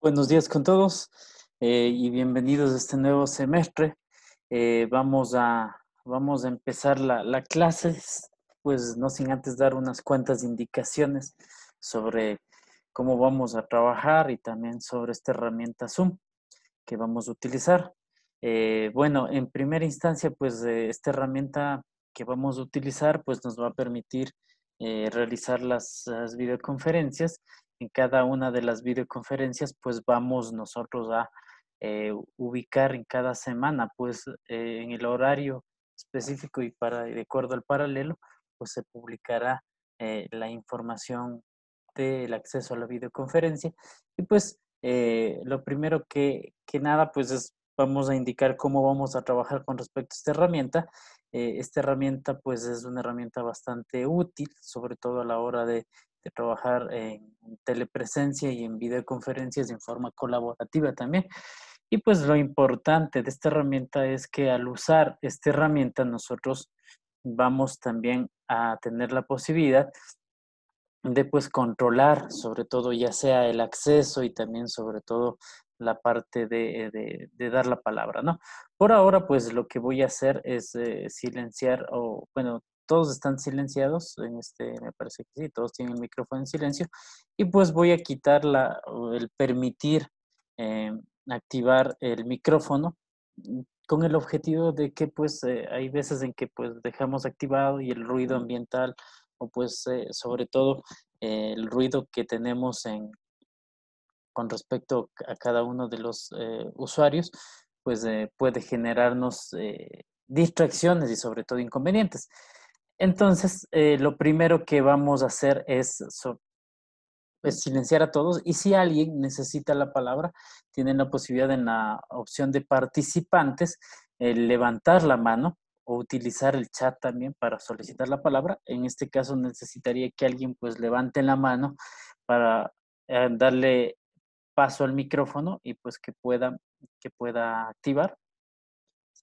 Buenos días con todos eh, y bienvenidos a este nuevo semestre. Eh, vamos, a, vamos a empezar la, clase, pues no sin antes dar unas cuantas indicaciones sobre cómo vamos a trabajar y también sobre esta herramienta Zoom que vamos a utilizar. Eh, bueno, en primera instancia, pues esta herramienta que vamos a utilizar, pues nos va a permitir realizar las videoconferencias en cada una de las videoconferencias, pues vamos nosotros a eh, ubicar en cada semana, pues eh, en el horario específico y para de acuerdo al paralelo, pues se publicará eh, la información del acceso a la videoconferencia. Y pues lo primero que, que nada, pues es vamos a indicar cómo vamos a trabajar con respecto a esta herramienta. esta herramienta pues es una herramienta bastante útil, sobre todo a la hora de de trabajar en telepresencia y en videoconferencias en forma colaborativa también. Y pues lo importante de esta herramienta es que al usar esta herramienta nosotros vamos también a tener la posibilidad de pues controlar sobre todo ya sea el acceso y también sobre todo la parte de, eh, de, dar la palabra, ¿no? Por ahora pues lo que voy a hacer es eh, silenciar o bueno todos están silenciados, en este, me parece que sí, todos tienen el micrófono en silencio, y pues voy a quitar la, el permitir eh, activar el micrófono mm, con el objetivo de que pues eh, hay veces en que pues dejamos activado y el ruido ambiental o pues eh, sobre todo el ruido que tenemos en, con respecto a cada uno de los usuarios, pues puede generarnos distracciones y sobre todo inconvenientes. Entonces, eh, lo primero que vamos a hacer es, silenciar a todos y si alguien necesita la palabra, tienen la posibilidad en la opción de participantes eh, levantar la mano o utilizar el chat también para solicitar la palabra. En este caso necesitaría que alguien pues levante la mano para eh, darle paso al micrófono y pues que pueda, que pueda activar.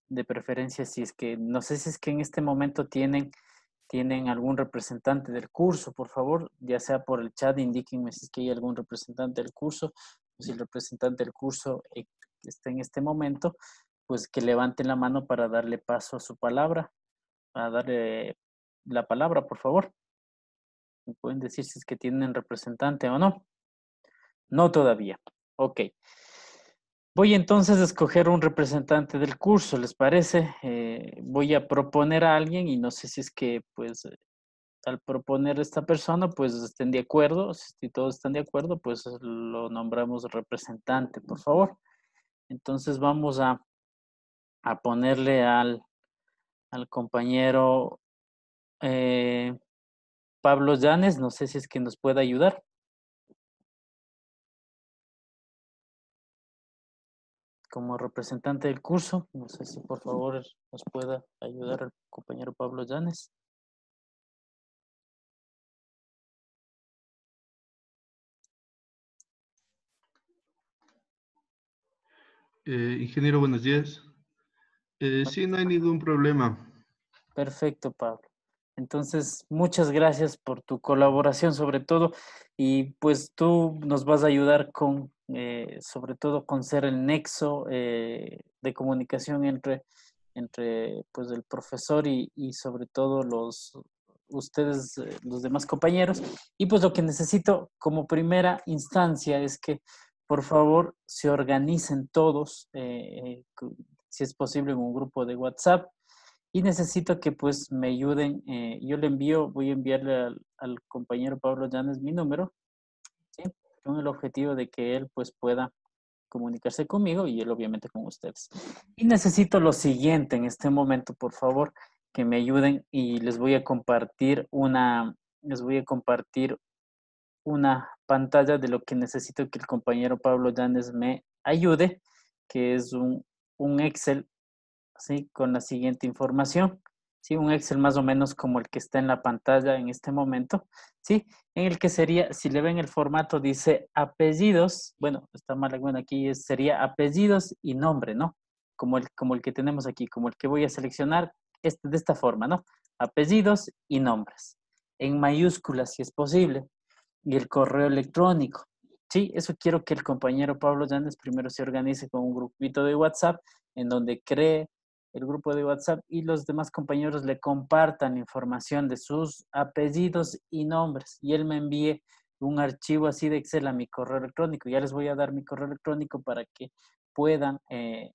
De preferencia, si es que, no sé si es que en este momento tienen tienen algún representante del curso, por favor, ya sea por el chat, indíquenme si es que hay algún representante del curso, si el representante del curso eh, está en este momento, pues que levanten la mano para darle paso a su palabra, a darle la palabra, por favor. pueden decir si es que tienen representante o no. No todavía. Ok. Voy entonces a escoger un representante del curso, ¿les parece? Eh, voy a proponer a alguien y no sé si es que, pues, eh, al proponer esta persona, pues estén de acuerdo. Si todos están de acuerdo, pues lo nombramos representante, por favor. Entonces vamos a, ponerle al, compañero eh, Pablo Llanes, no sé si es que nos pueda ayudar. como representante del curso. No sé si por favor nos pueda ayudar el compañero Pablo Llanes. Eh, ingeniero, buenos días. Eh, sí, no hay ningún problema. Perfecto, Pablo. Entonces, muchas gracias por tu colaboración sobre todo y pues tú nos vas a ayudar con eh, sobre todo con ser el nexo eh, de comunicación entre, entre pues, el profesor y, sobre todo los, ustedes, eh, los demás compañeros. Y pues lo que necesito como primera instancia es que por favor se organicen todos, si es posible, en un grupo de WhatsApp. Y necesito que pues me ayuden. yo le envío, voy a enviarle al, al compañero Pablo Llanes mi número con el objetivo de que él pues pueda comunicarse conmigo y él obviamente con ustedes. Y necesito lo siguiente en este momento, por favor, que me ayuden y les voy a compartir una, les voy a compartir una pantalla de lo que necesito que el compañero Pablo Llanes me ayude, que es un, un Excel, ¿sí? Con la siguiente información un Excel más o menos como el que está en la pantalla en este momento, ¿sí? en el que sería, si le ven el formato, dice apellidos, bueno, está mal, bueno, aquí sería apellidos y nombre, ¿no? Como el, como el que tenemos aquí, como el que voy a seleccionar este, de esta forma, ¿no? Apellidos y nombres, en mayúsculas si es posible, y el correo electrónico. Sí, eso quiero que el compañero Pablo Llanes primero se organice con un grupito de WhatsApp en donde cree el grupo de WhatsApp y los demás compañeros le compartan información de sus apellidos y nombres. Y él me envíe un archivo así de Excel a mi correo electrónico. Ya les voy a dar mi correo electrónico para que puedan, eh,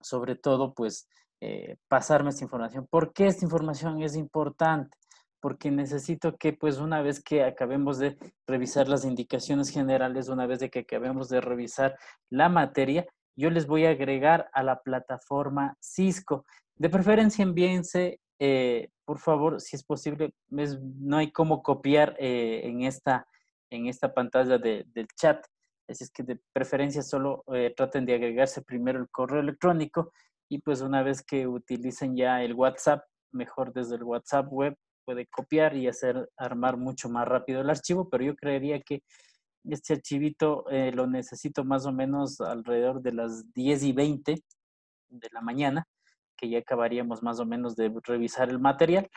sobre todo, pues eh, pasarme esta información. ¿Por qué esta información es importante? Porque necesito que, pues, una vez que acabemos de revisar las indicaciones generales, una vez de que acabemos de revisar la materia, yo les voy a agregar a la plataforma Cisco. De preferencia envíense, eh, por favor, si es posible, no hay cómo copiar eh, en, esta, en esta pantalla del chat. Así es que de preferencia solo eh, traten de agregarse primero el correo electrónico y pues una vez que utilicen ya el WhatsApp, mejor desde el WhatsApp web puede copiar y hacer armar mucho más rápido el archivo, pero yo creería que este archivito eh, lo necesito más o menos alrededor de las 10 y 20 de la mañana, que ya acabaríamos más o menos de revisar el material.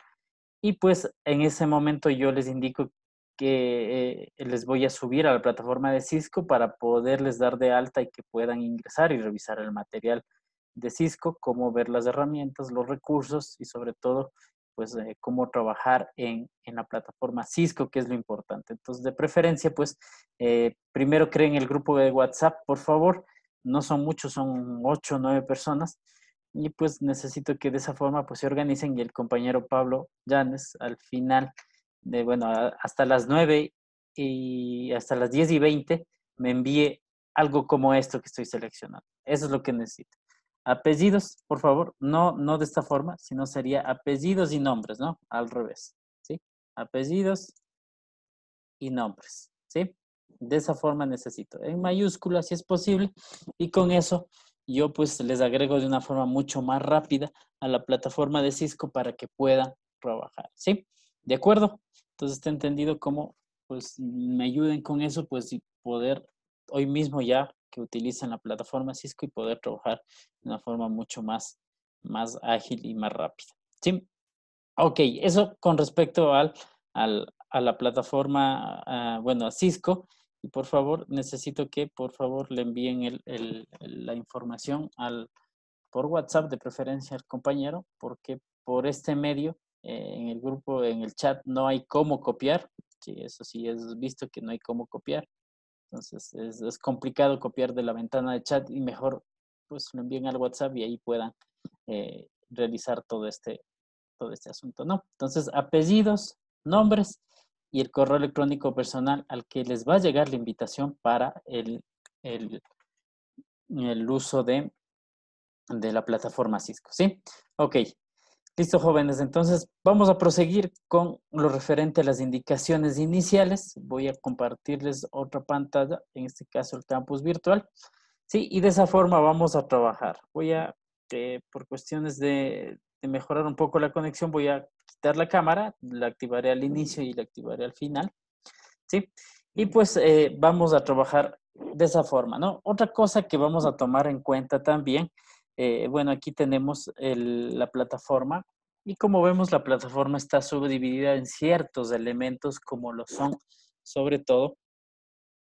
Y pues en ese momento yo les indico que eh, les voy a subir a la plataforma de Cisco para poderles dar de alta y que puedan ingresar y revisar el material de Cisco, cómo ver las herramientas, los recursos y sobre todo pues cómo trabajar en, la plataforma Cisco, que es lo importante. Entonces, de preferencia, pues eh, primero creen el grupo de WhatsApp, por favor. No son muchos, son ocho o nueve personas. Y pues necesito que de esa forma pues se organicen y el compañero Pablo Llanes al final, de, bueno, hasta las nueve y hasta las diez y veinte me envíe algo como esto que estoy seleccionando. Eso es lo que necesito. Apellidos, por favor, no, no de esta forma, sino sería apellidos y nombres, ¿no? Al revés, ¿sí? Apellidos y nombres, ¿sí? De esa forma necesito, en mayúsculas, si es posible, y con eso yo pues les agrego de una forma mucho más rápida a la plataforma de Cisco para que puedan trabajar, ¿sí? ¿De acuerdo? Entonces está entendido cómo pues me ayuden con eso, pues y poder hoy mismo ya que utilizan la plataforma Cisco y poder trabajar de una forma mucho más, más ágil y más rápida. ¿Sí? Ok, eso con respecto al, al a la plataforma, ah, bueno, a Cisco. Y por favor, necesito que por favor le envíen el, el, la información al, por WhatsApp, de preferencia al compañero, porque por este medio, eh, en el grupo, en el chat, no hay cómo copiar. Sí, eso sí, es visto que no hay cómo copiar. Entonces es, complicado copiar de la ventana de chat y mejor pues lo envíen al WhatsApp y ahí puedan eh, realizar todo este, todo este asunto, ¿no? Entonces apellidos, nombres y el correo electrónico personal al que les va a llegar la invitación para el, el, el uso de, de la plataforma Cisco, ¿sí? Ok, Listo, jóvenes. Entonces, vamos a proseguir con lo referente a las indicaciones iniciales. Voy a compartirles otra pantalla, en este caso el campus virtual. Sí, y de esa forma vamos a trabajar. Voy a, eh, por cuestiones de, mejorar un poco la conexión, voy a quitar la cámara, la activaré al inicio y la activaré al final. Sí, y pues eh, vamos a trabajar de esa forma, ¿no? Otra cosa que vamos a tomar en cuenta también eh, bueno, aquí tenemos la plataforma y como vemos la plataforma está subdividida en ciertos elementos como lo son, sobre todo,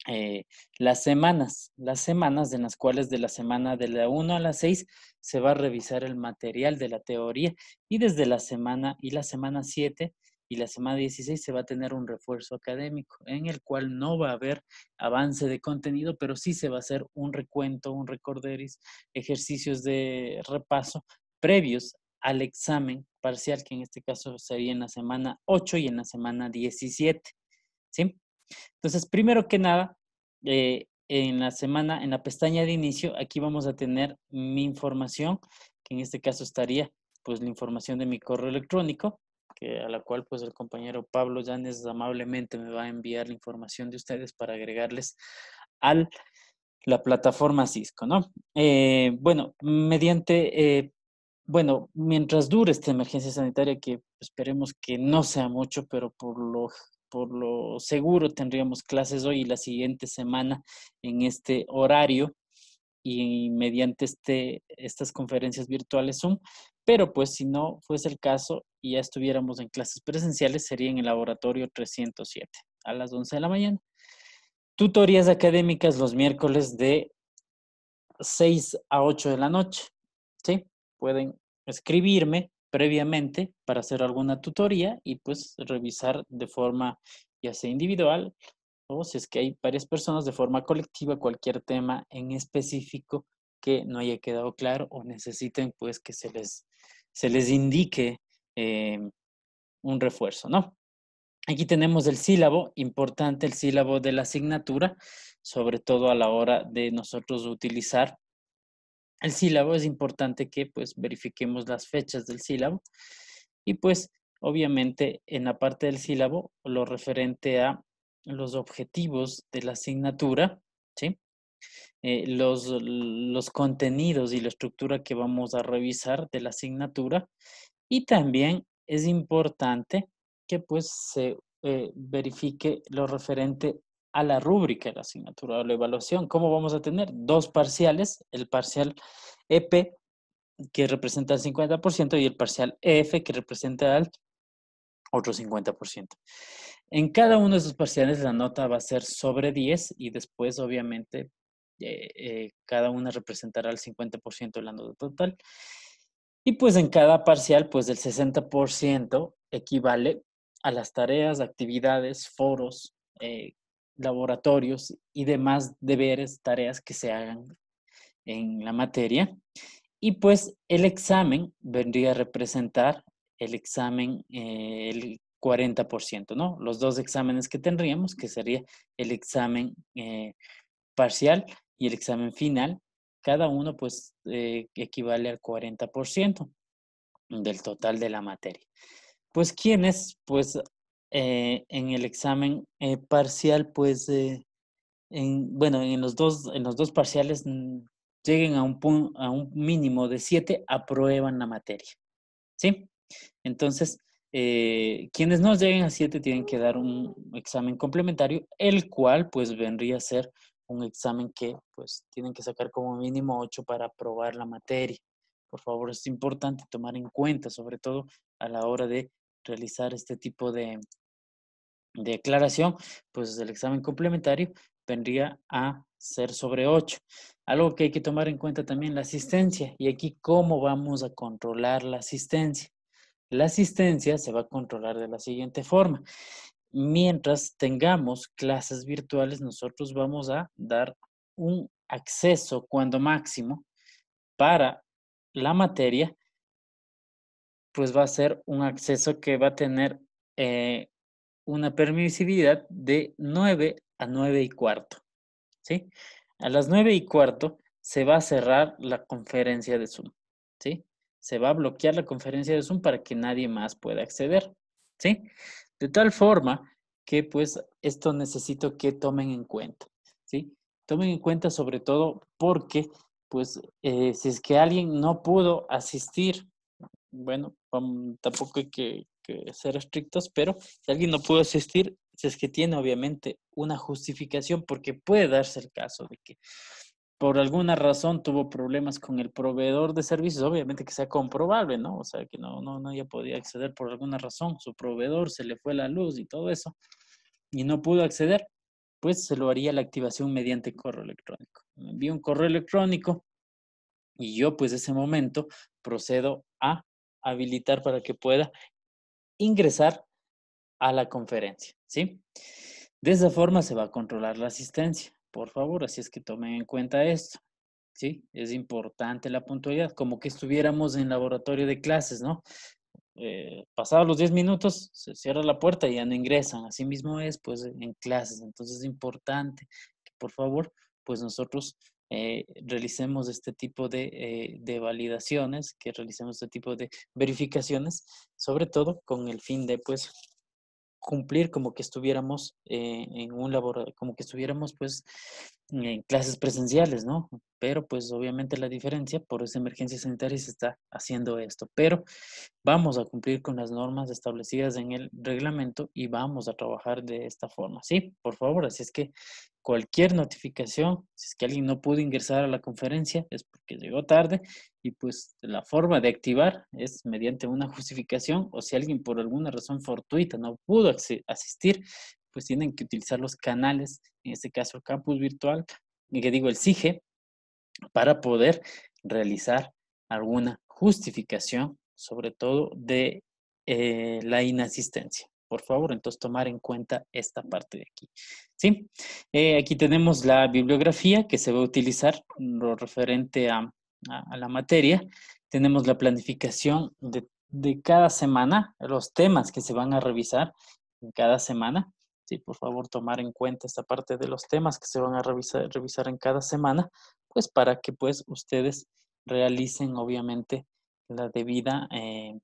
eh, las semanas, las semanas en las cuales de la semana de la 1 a la 6 se va a revisar el material de la teoría y desde la semana y la semana 7 y la semana 16 se va a tener un refuerzo académico en el cual no va a haber avance de contenido, pero sí se va a hacer un recuento, un recorderis, ejercicios de repaso previos al examen parcial, que en este caso sería en la semana 8 y en la semana 17. ¿sí? Entonces, primero que nada, eh, en la semana, en la pestaña de inicio, aquí vamos a tener mi información, que en este caso estaría pues la información de mi correo electrónico, a la cual pues el compañero Pablo Llanes amablemente me va a enviar la información de ustedes para agregarles al la plataforma Cisco, ¿no? Eh, bueno, mediante, eh, bueno, mientras dure esta emergencia sanitaria, que esperemos que no sea mucho, pero por lo, por lo seguro tendríamos clases hoy y la siguiente semana en este horario y mediante este, estas conferencias virtuales Zoom, pero pues si no fuese el caso y ya estuviéramos en clases presenciales, sería en el laboratorio 307 a las 11 de la mañana. Tutorías académicas los miércoles de 6 a 8 de la noche. ¿Sí? Pueden escribirme previamente para hacer alguna tutoría y pues revisar de forma ya sea individual o si es que hay varias personas de forma colectiva cualquier tema en específico que no haya quedado claro o necesiten pues que se les, se les indique em, un refuerzo, ¿no? Aquí tenemos el sílabo, importante el sílabo de la asignatura, sobre todo a la hora de nosotros utilizar el sílabo, es importante que pues verifiquemos las fechas del sílabo y pues obviamente en la parte del sílabo lo referente a los objetivos de la asignatura, ¿sí? Eh, los, los contenidos y la estructura que vamos a revisar de la asignatura. Y también es importante que pues se eh, verifique lo referente a la rúbrica de la asignatura o la evaluación. ¿Cómo vamos a tener? Dos parciales, el parcial EP que representa el 50% y el parcial EF que representa el otro 50%. En cada uno de esos parciales la nota va a ser sobre 10 y después obviamente eh, eh, cada una representará el 50% del total. Y pues en cada parcial, pues el 60% equivale a las tareas, actividades, foros, eh, laboratorios y demás deberes, tareas que se hagan en la materia. Y pues el examen vendría a representar el examen, el 40%, ¿no? Los dos exámenes que tendríamos, que sería el examen parcial y el examen final, cada uno pues eh, equivale al 40% del total de la materia. Pues quienes pues eh, en el examen eh, parcial pues en, bueno en los dos en los dos parciales mm, lleguen a un, a un mínimo de siete aprueban la materia. ¿Sí? Entonces, quienes no lleguen a 7 tienen que dar un examen complementario, el cual pues vendría a ser un examen que pues tienen que sacar como mínimo 8 para aprobar la materia. Por favor, es importante tomar en cuenta, sobre todo a la hora de realizar este tipo de, de declaración, pues el examen complementario vendría a ser sobre 8. Algo que hay que tomar en cuenta también la asistencia. Y aquí, ¿cómo vamos a controlar la asistencia? La asistencia se va a controlar de la siguiente forma mientras tengamos clases virtuales, nosotros vamos a dar un acceso cuando máximo para la materia, pues va a ser un acceso que va a tener eh, una permisividad de 9 a 9 y cuarto. ¿sí? A las 9 y cuarto se va a cerrar la conferencia de Zoom. ¿sí? Se va a bloquear la conferencia de Zoom para que nadie más pueda acceder. ¿sí? De tal forma que pues esto necesito que tomen en cuenta, ¿sí? Tomen en cuenta sobre todo porque pues eh, si es que alguien no pudo asistir, bueno, tampoco hay que, que ser estrictos, pero si alguien no pudo asistir, si es que tiene obviamente una justificación, porque puede darse el caso de que por alguna razón tuvo problemas con el proveedor de servicios, obviamente que sea comprobable, ¿no? O sea, que no, no, no podía acceder por alguna razón, su proveedor se le fue la luz y todo eso, y no pudo acceder, pues se lo haría la activación mediante correo electrónico. Me envío un correo electrónico y yo pues ese momento procedo a habilitar para que pueda ingresar a la conferencia, ¿sí? De esa forma se va a controlar la asistencia por favor, así es que tomen en cuenta esto. ¿sí? Es importante la puntualidad, como que estuviéramos en laboratorio de clases, ¿no? Eh, pasados los 10 minutos se cierra la puerta y ya no ingresan. Así mismo es, pues, en clases. Entonces es importante que, por favor, pues nosotros eh, realicemos este tipo de, eh, de, validaciones, que realicemos este tipo de verificaciones, sobre todo con el fin de, pues, cumplir como que estuviéramos eh, en un laboratorio, como que estuviéramos pues en clases presenciales, ¿no? Pero pues obviamente la diferencia por esa emergencia sanitaria se está haciendo esto, pero vamos a cumplir con las normas establecidas en el reglamento y vamos a trabajar de esta forma, ¿sí? Por favor, así es que cualquier notificación, si es que alguien no pudo ingresar a la conferencia, es porque llegó tarde y pues la forma de activar es mediante una justificación o si alguien por alguna razón fortuita no pudo asistir, pues tienen que utilizar los canales, en este caso el campus virtual, que digo el CIGE, para poder realizar alguna justificación, sobre todo de eh, la inasistencia por favor, entonces tomar en cuenta esta parte de aquí. ¿Sí? Eh, aquí tenemos la bibliografía que se va a utilizar lo referente a, la materia. Tenemos la planificación de, cada semana, los temas que se van a revisar en cada semana. Sí, por favor, tomar en cuenta esta parte de los temas que se van a revisar, revisar en cada semana, pues para que pues ustedes realicen obviamente la debida eh,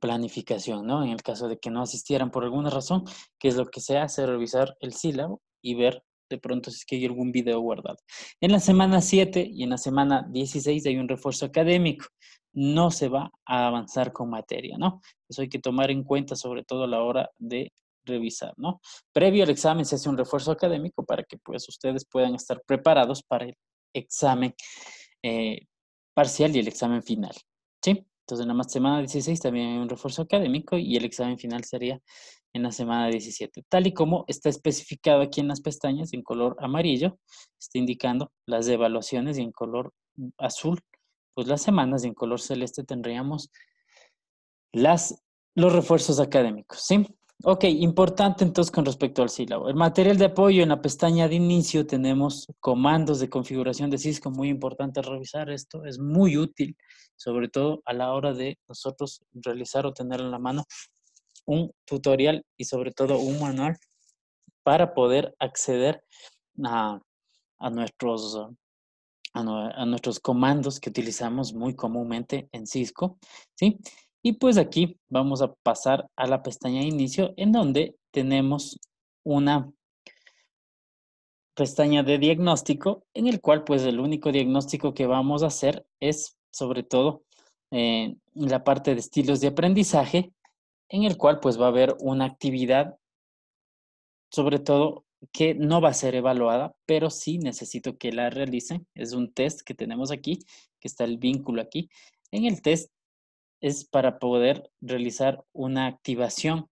planificación, ¿no? En el caso de que no asistieran por alguna razón, que es lo que se hace? Revisar el sílabo y ver de pronto si es que hay algún video guardado. En la semana 7 y en la semana 16 hay un refuerzo académico. No se va a avanzar con materia, ¿no? Eso hay que tomar en cuenta sobre todo a la hora de revisar, ¿no? Previo al examen se hace un refuerzo académico para que pues ustedes puedan estar preparados para el examen eh, parcial y el examen final, ¿sí? Entonces, en la semana 16 también hay un refuerzo académico y el examen final sería en la semana 17, tal y como está especificado aquí en las pestañas en color amarillo, está indicando las evaluaciones y en color azul, pues las semanas y en color celeste tendríamos las, los refuerzos académicos, ¿sí? Ok, importante entonces con respecto al sílabo. El material de apoyo en la pestaña de inicio tenemos comandos de configuración de Cisco, muy importante revisar esto, es muy útil, sobre todo a la hora de nosotros realizar o tener en la mano un tutorial y sobre todo un manual para poder acceder a, nuestros, nuestros comandos que utilizamos muy comúnmente en Cisco, ¿sí? Y pues aquí vamos a pasar a la pestaña de inicio en donde tenemos una pestaña de diagnóstico en el cual pues el único diagnóstico que vamos a hacer es sobre todo en eh, la parte de estilos de aprendizaje en el cual pues va a haber una actividad sobre todo que no va a ser evaluada, pero sí necesito que la realicen. Es un test que tenemos aquí, que está el vínculo aquí. En el test es para poder realizar una activación,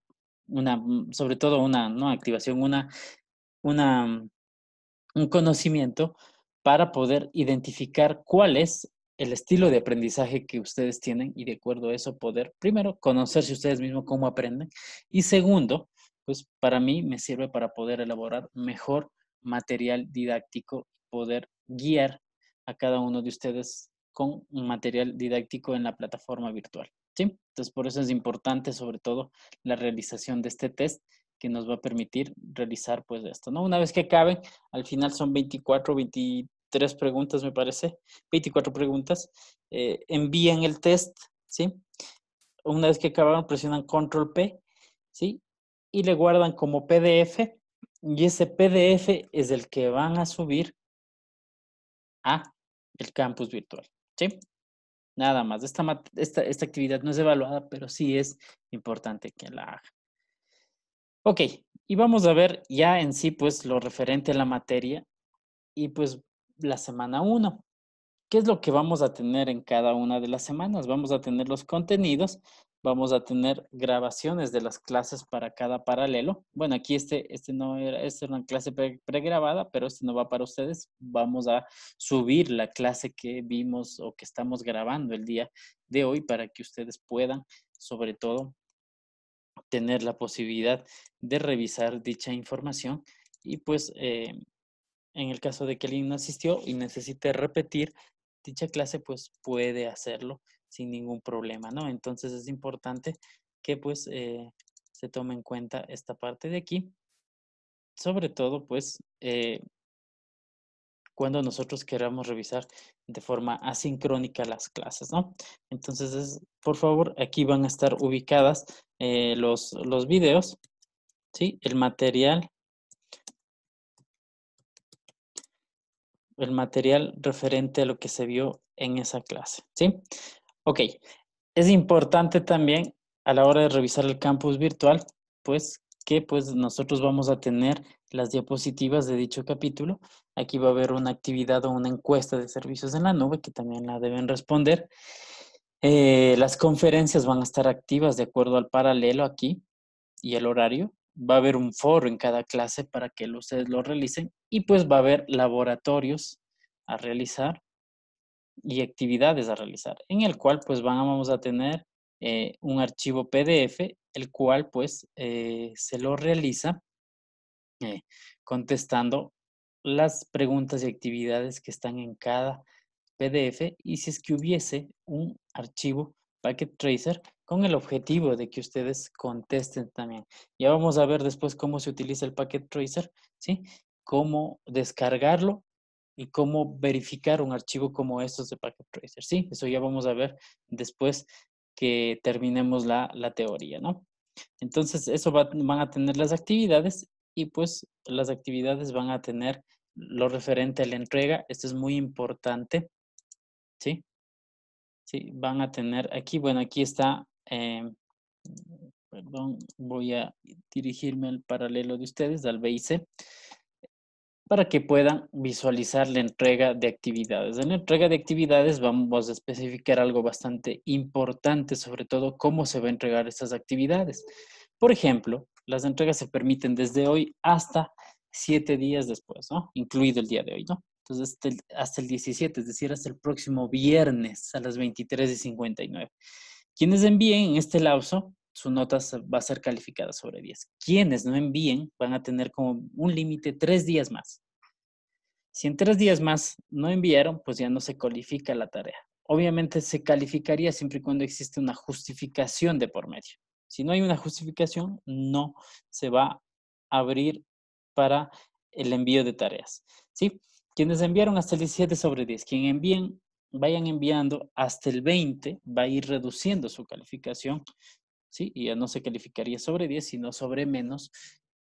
una, mm, sobre todo una ¿no? activación, una, una, mm, un conocimiento para poder identificar cuál es el estilo de aprendizaje que ustedes tienen y de acuerdo a eso poder, primero, conocerse ustedes mismos cómo aprenden y segundo, pues para mí me sirve para poder elaborar mejor material didáctico, poder guiar a cada uno de ustedes con material didáctico en la plataforma virtual. ¿sí? Entonces, por eso es importante, sobre todo, la realización de este test que nos va a permitir realizar pues esto, ¿no? Una vez que acaben, al final son 24, 23 preguntas, me parece, 24 preguntas, eh, envían el test, ¿sí? Una vez que acabaron, presionan Control P, ¿sí? Y le guardan como PDF y ese PDF es el que van a subir a el campus virtual. Nada más. Esta, esta, actividad no es evaluada, pero sí es importante que la haga. Ok, y vamos a ver ya en sí, pues, lo referente a la materia y pues la semana 1. ¿Qué es lo que vamos a tener en cada una de las semanas? Vamos a tener los contenidos Vamos a tener grabaciones de las clases para cada paralelo. Bueno, aquí este, este no era, una clase pregrabada, pero este no va para ustedes. Vamos a subir la clase que vimos o que estamos grabando el día de hoy para que ustedes puedan, sobre todo, tener la posibilidad de revisar dicha información y pues eh, en el caso de que alguien no asistió y necesite repetir dicha clase, pues puede hacerlo sin ningún problema, ¿no? Entonces es importante que pues eh, se tome en cuenta esta parte de aquí. Sobre todo pues eh, cuando nosotros queramos revisar de forma asincrónica las clases, ¿no? Entonces, por favor, aquí van a estar ubicadas eh, los, los videos, ¿sí? El material, el material referente a lo que se vio en esa clase, ¿sí? Ok, es importante también a la hora de revisar el campus virtual, pues que pues nosotros vamos a tener las diapositivas de dicho capítulo. Aquí va a haber una actividad o una encuesta de servicios en la nube que también la deben responder. Eh, las conferencias van a estar activas de acuerdo al paralelo aquí y el horario. Va a haber un foro en cada clase para que ustedes lo realicen y pues va a haber laboratorios a realizar y actividades a realizar, en el cual pues vamos a tener eh, un archivo PDF, el cual pues eh, se lo realiza eh, contestando las preguntas y actividades que están en cada PDF y si es que hubiese un archivo Packet Tracer con el objetivo de que ustedes contesten también. Ya vamos a ver después cómo se utiliza el Packet Tracer, ¿sí? Cómo descargarlo y cómo verificar un archivo como estos de Packet Tracer. Sí, eso ya vamos a ver después que terminemos la, teoría, ¿no? Entonces, eso van a tener las actividades y pues las actividades van a tener lo referente a la entrega. Esto es muy importante, ¿sí? Sí, van a tener aquí, bueno, aquí está, eh, perdón, voy a dirigirme al paralelo de ustedes, al BIC para que puedan visualizar la entrega de actividades. En la entrega de actividades vamos a especificar algo bastante importante, sobre todo cómo se va a entregar estas actividades. Por ejemplo, las entregas se permiten desde hoy hasta siete días después, Incluido el día de hoy, ¿no? Entonces, hasta el, 17, es decir, hasta el próximo viernes a las 23 y 59. Quienes envíen en este lapso su nota va a ser calificada sobre 10. Quienes no envíen van a tener como un límite tres días más. Si en tres días más no enviaron, pues ya no se califica la tarea. Obviamente se calificaría siempre y cuando existe una justificación de por medio. Si no hay una justificación, no se va a abrir para el envío de tareas. ¿sí? Quienes enviaron hasta el 17 sobre 10, quien envíen, vayan enviando hasta el 20, va a ir reduciendo su calificación ¿sí? Y ya no se calificaría sobre 10, sino sobre menos,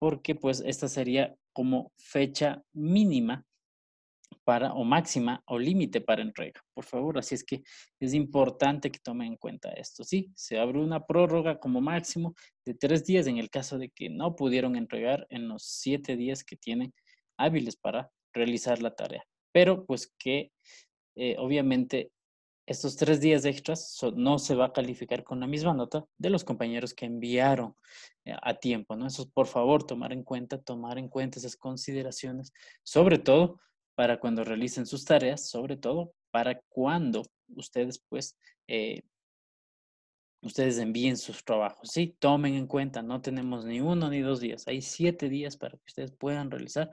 porque pues esta sería como fecha mínima para o máxima o límite para entrega, por favor. Así es que es importante que tomen en cuenta esto. Sí, se abre una prórroga como máximo de tres días en el caso de que no pudieron entregar en los siete días que tienen hábiles para realizar la tarea. Pero pues que eh, obviamente estos tres días extras no se va a calificar con la misma nota de los compañeros que enviaron eh, a tiempo, ¿no? Eso, por favor, tomar en cuenta, tomar en cuenta esas consideraciones, sobre todo para cuando realicen sus tareas, sobre todo para cuando ustedes, pues, eh, ustedes envíen sus trabajos, ¿sí? Tomen en cuenta, no tenemos ni uno ni dos días, hay siete días para que ustedes puedan realizar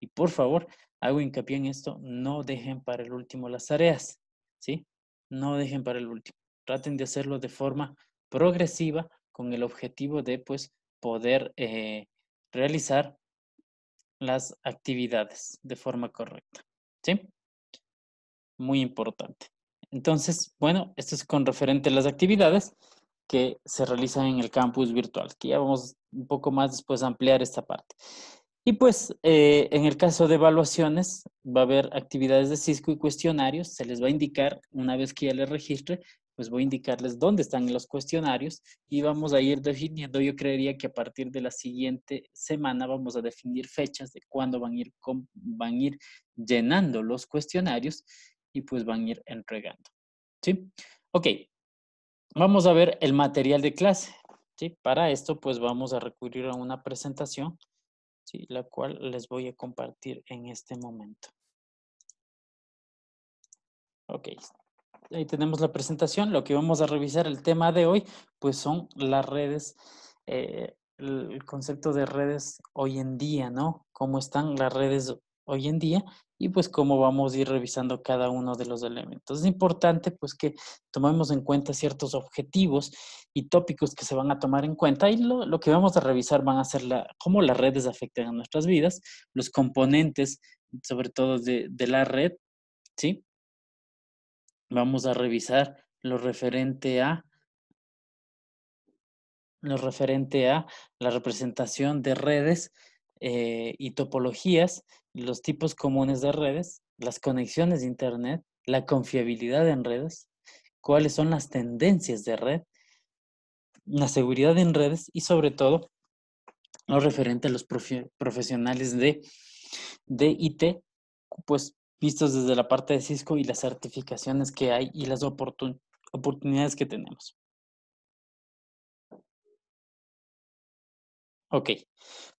y, por favor, hago hincapié en esto, no dejen para el último las tareas, ¿sí? no dejen para el último. Traten de hacerlo de forma progresiva con el objetivo de pues, poder eh, realizar las actividades de forma correcta. ¿Sí? Muy importante. Entonces, bueno, esto es con referente a las actividades que se realizan en el campus virtual, que ya vamos un poco más después a ampliar esta parte. Y pues eh, en el caso de evaluaciones va a haber actividades de Cisco y cuestionarios. Se les va a indicar, una vez que ya les registre, pues voy a indicarles dónde están los cuestionarios y vamos a ir definiendo. Yo creería que a partir de la siguiente semana vamos a definir fechas de cuándo van a ir, van a ir llenando los cuestionarios y pues van a ir entregando. ¿Sí? Ok. Vamos a ver el material de clase. ¿Sí? Para esto pues vamos a recurrir a una presentación la cual les voy a compartir en este momento. Ok, ahí tenemos la presentación. Lo que vamos a revisar el tema de hoy, pues son las redes, eh, el concepto de redes hoy en día, ¿no? Cómo están las redes hoy en día y pues cómo vamos a ir revisando cada uno de los elementos. Es importante pues que tomemos en cuenta ciertos objetivos y tópicos que se van a tomar en cuenta y lo, lo que vamos a revisar van a ser la, cómo las redes afectan a nuestras vidas, los componentes sobre todo de, de la red, ¿sí? Vamos a revisar lo referente a lo referente a la representación de redes eh, y topologías, los tipos comunes de redes, las conexiones de Internet, la confiabilidad en redes, cuáles son las tendencias de red, la seguridad en redes y sobre todo lo referente a los profesionales de, de IT, pues vistos desde la parte de Cisco y las certificaciones que hay y las oportunidades que tenemos. Ok,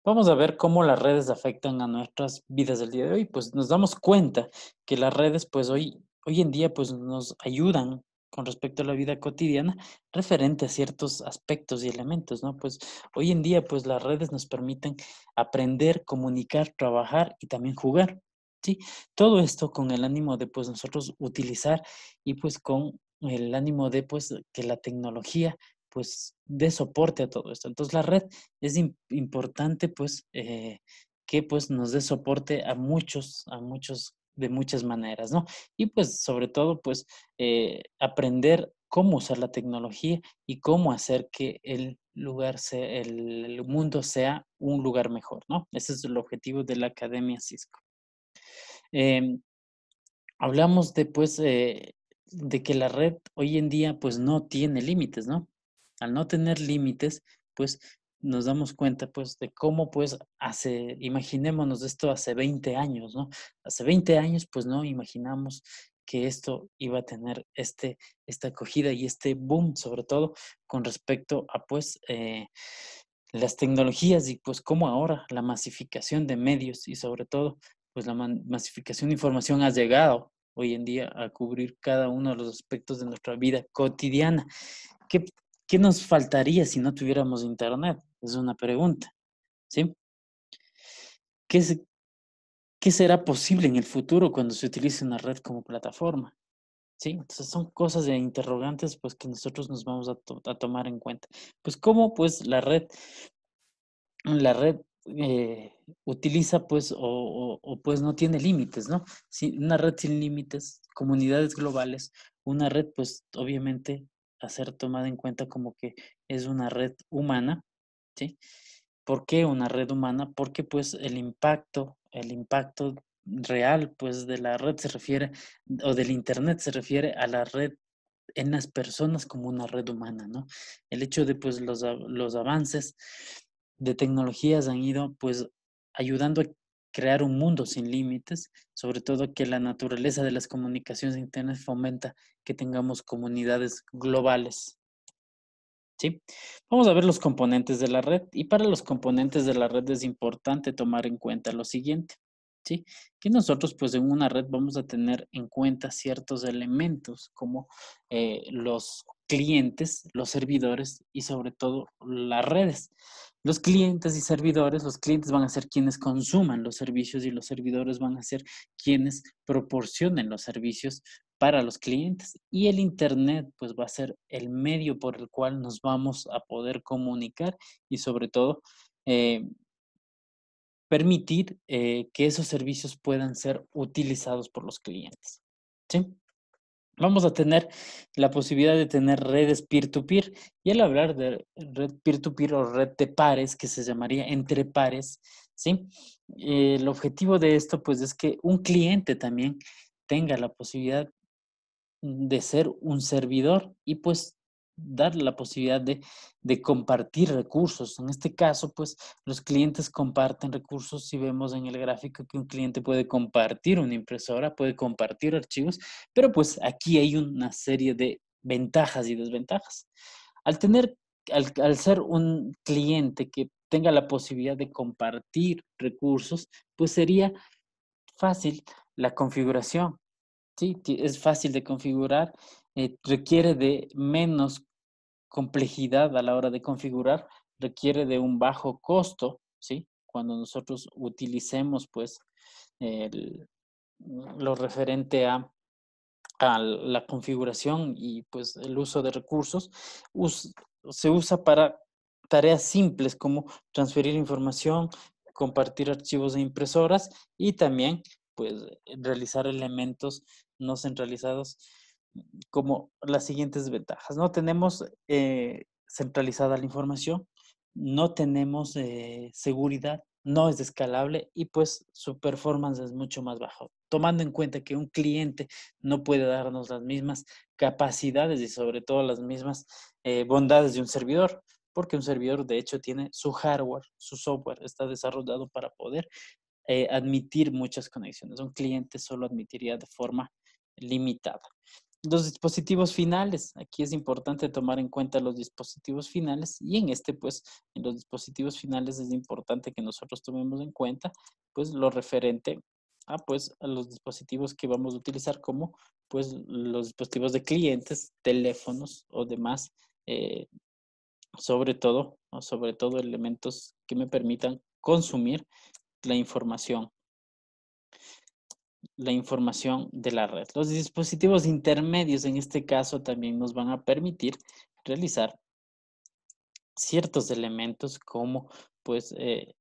vamos a ver cómo las redes afectan a nuestras vidas del día de hoy. Pues nos damos cuenta que las redes, pues hoy, hoy en día, pues nos ayudan con respecto a la vida cotidiana referente a ciertos aspectos y elementos, ¿no? Pues hoy en día, pues las redes nos permiten aprender, comunicar, trabajar y también jugar, ¿sí? Todo esto con el ánimo de, pues nosotros utilizar y pues con el ánimo de, pues, que la tecnología pues dé soporte a todo esto. Entonces la red es importante pues eh, que pues nos dé soporte a muchos, a muchos de muchas maneras, ¿no? Y pues sobre todo pues eh, aprender cómo usar la tecnología y cómo hacer que el lugar, sea, el mundo sea un lugar mejor, ¿no? Ese es el objetivo de la Academia Cisco. Em, hablamos de pues eh, de que la red hoy en día pues no tiene límites, ¿no? al no tener límites, pues nos damos cuenta pues de cómo pues hace, imaginémonos esto hace 20 años, ¿no? Hace 20 años pues no imaginamos que esto iba a tener este, esta acogida y este boom, sobre todo con respecto a pues eh, las tecnologías y pues cómo ahora la masificación de medios y sobre todo pues la masificación de información ha llegado hoy en día a cubrir cada uno de los aspectos de nuestra vida cotidiana. ¿Qué, ¿Qué nos faltaría si no tuviéramos internet? Es una pregunta, ¿sí? ¿Qué, será posible en el futuro cuando se utilice una red como plataforma? ¿Sí? Entonces son cosas de interrogantes pues que nosotros nos vamos a, tomar en cuenta. Pues cómo pues la red, la red eh, utiliza pues o, pues no tiene límites, ¿no? Si una red sin límites, comunidades globales, una red pues obviamente a ser tomada en cuenta como que es una red humana, ¿sí? ¿Por qué una red humana? Porque pues el impacto, el impacto real pues de la red se refiere, o del Internet se refiere a la red en las personas como una red humana, ¿no? El hecho de pues los, los avances de tecnologías han ido pues ayudando a crear un mundo sin límites, sobre todo que la naturaleza de las comunicaciones internas fomenta que tengamos comunidades globales. ¿Sí? Vamos a ver los componentes de la red y para los componentes de la red es importante tomar en cuenta lo siguiente. ¿Sí? Que nosotros pues en una red vamos a tener en cuenta ciertos elementos como eh, los clientes, los servidores y sobre todo las redes. Los clientes y servidores, los clientes van a ser quienes consuman los servicios y los servidores van a ser quienes proporcionen los servicios para los clientes y el Internet pues va a ser el medio por el cual nos vamos a poder comunicar y sobre todo eh, permitir eh, que esos servicios puedan ser utilizados por los clientes. ¿Sí? vamos a tener la posibilidad de tener redes peer-to-peer. Y al hablar de red peer-to-peer o red de pares, que se llamaría entre pares, ¿sí? Eh, el objetivo de esto, pues, es que un cliente también tenga la posibilidad de ser un servidor y pues dar la posibilidad de, compartir recursos. En este caso, pues los clientes comparten recursos. Si vemos en el gráfico que un cliente puede compartir una impresora, puede compartir archivos, pero pues aquí hay una serie de ventajas y desventajas. Al tener, ser un cliente que tenga la posibilidad de compartir recursos, pues sería fácil la configuración. Sí, es fácil de configurar eh, requiere de menos complejidad a la hora de configurar, requiere de un bajo costo, ¿sí? Cuando nosotros utilicemos, pues, lo referente a, la configuración y, pues, el uso de recursos, se usa para tareas simples como transferir información, compartir archivos de impresoras y también, pues, realizar elementos no centralizados como las siguientes ventajas, ¿no? Tenemos eh, centralizada la información, no tenemos eh, seguridad, no es escalable y pues su performance es mucho más bajo, tomando en cuenta que un cliente no puede darnos las mismas capacidades y sobre todo las mismas eh, bondades de un servidor, porque un servidor de hecho tiene su hardware, su software está desarrollado para poder admitir muchas conexiones. Un cliente solo admitiría de forma limitada. Los dispositivos finales. Aquí es importante tomar en cuenta los dispositivos finales y en este, pues, en los dispositivos finales es importante que nosotros tomemos en cuenta, pues, lo referente a, pues, a los dispositivos que vamos a utilizar como, pues, los dispositivos de clientes, teléfonos o demás, eh, sobre todo, o sobre todo elementos que me permitan consumir la información la información de la red. Los dispositivos intermedios en este caso también nos van a permitir realizar ciertos elementos como pues eh,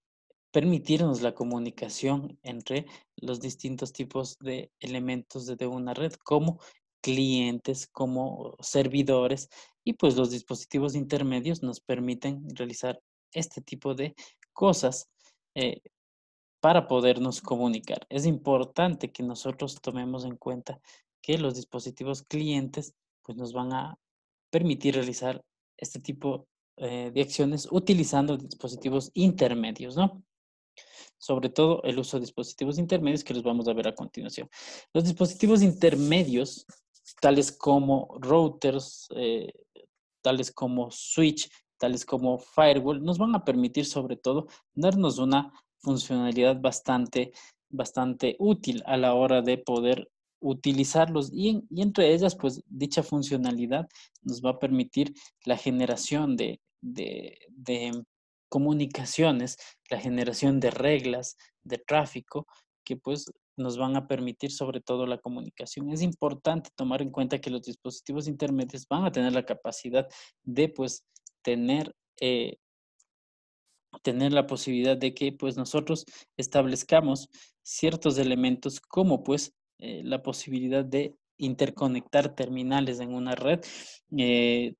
permitirnos la comunicación entre los distintos tipos de elementos de una red como clientes, como servidores y pues los dispositivos intermedios nos permiten realizar este tipo de cosas eh, para podernos comunicar. Es importante que nosotros tomemos en cuenta que los dispositivos clientes pues, nos van a permitir realizar este tipo eh, de acciones utilizando dispositivos intermedios, ¿no? Sobre todo el uso de dispositivos intermedios que los vamos a ver a continuación. Los dispositivos intermedios, tales como routers, eh, tales como switch, tales como firewall, nos van a permitir sobre todo darnos una funcionalidad bastante, bastante útil a la hora de poder utilizarlos y, entre ellas, pues dicha funcionalidad nos va a permitir la generación de, de, comunicaciones, la generación de reglas, de tráfico, que pues nos van a permitir sobre todo la comunicación. Es importante tomar en cuenta que los dispositivos intermedios van a tener la capacidad de pues tener eh, tener la posibilidad de que pues nosotros establezcamos ciertos elementos como pues eh, la posibilidad de interconectar terminales en una red, eh,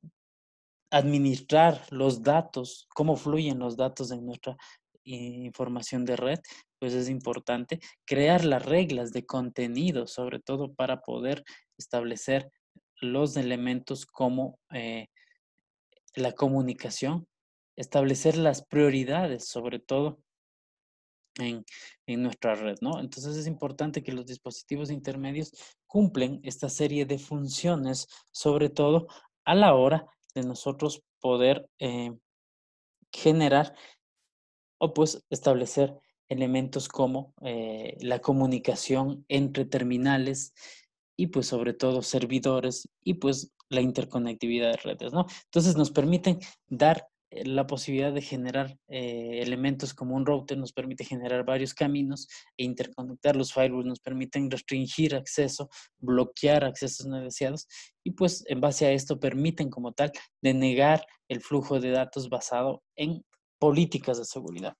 administrar los datos, cómo fluyen los datos en nuestra información de red, pues es importante crear las reglas de contenido, sobre todo para poder establecer los elementos como eh, la comunicación establecer las prioridades, sobre todo en, nuestra red, ¿no? Entonces es importante que los dispositivos intermedios cumplen esta serie de funciones, sobre todo a la hora de nosotros poder eh, generar o pues establecer elementos como eh, la comunicación entre terminales y pues sobre todo servidores y pues la interconectividad de redes, ¿no? Entonces nos permiten dar la posibilidad de generar eh, elementos como un router nos permite generar varios caminos e interconectar los firewalls, nos permiten restringir acceso, bloquear accesos no deseados y pues en base a esto permiten como tal denegar el flujo de datos basado en políticas de seguridad.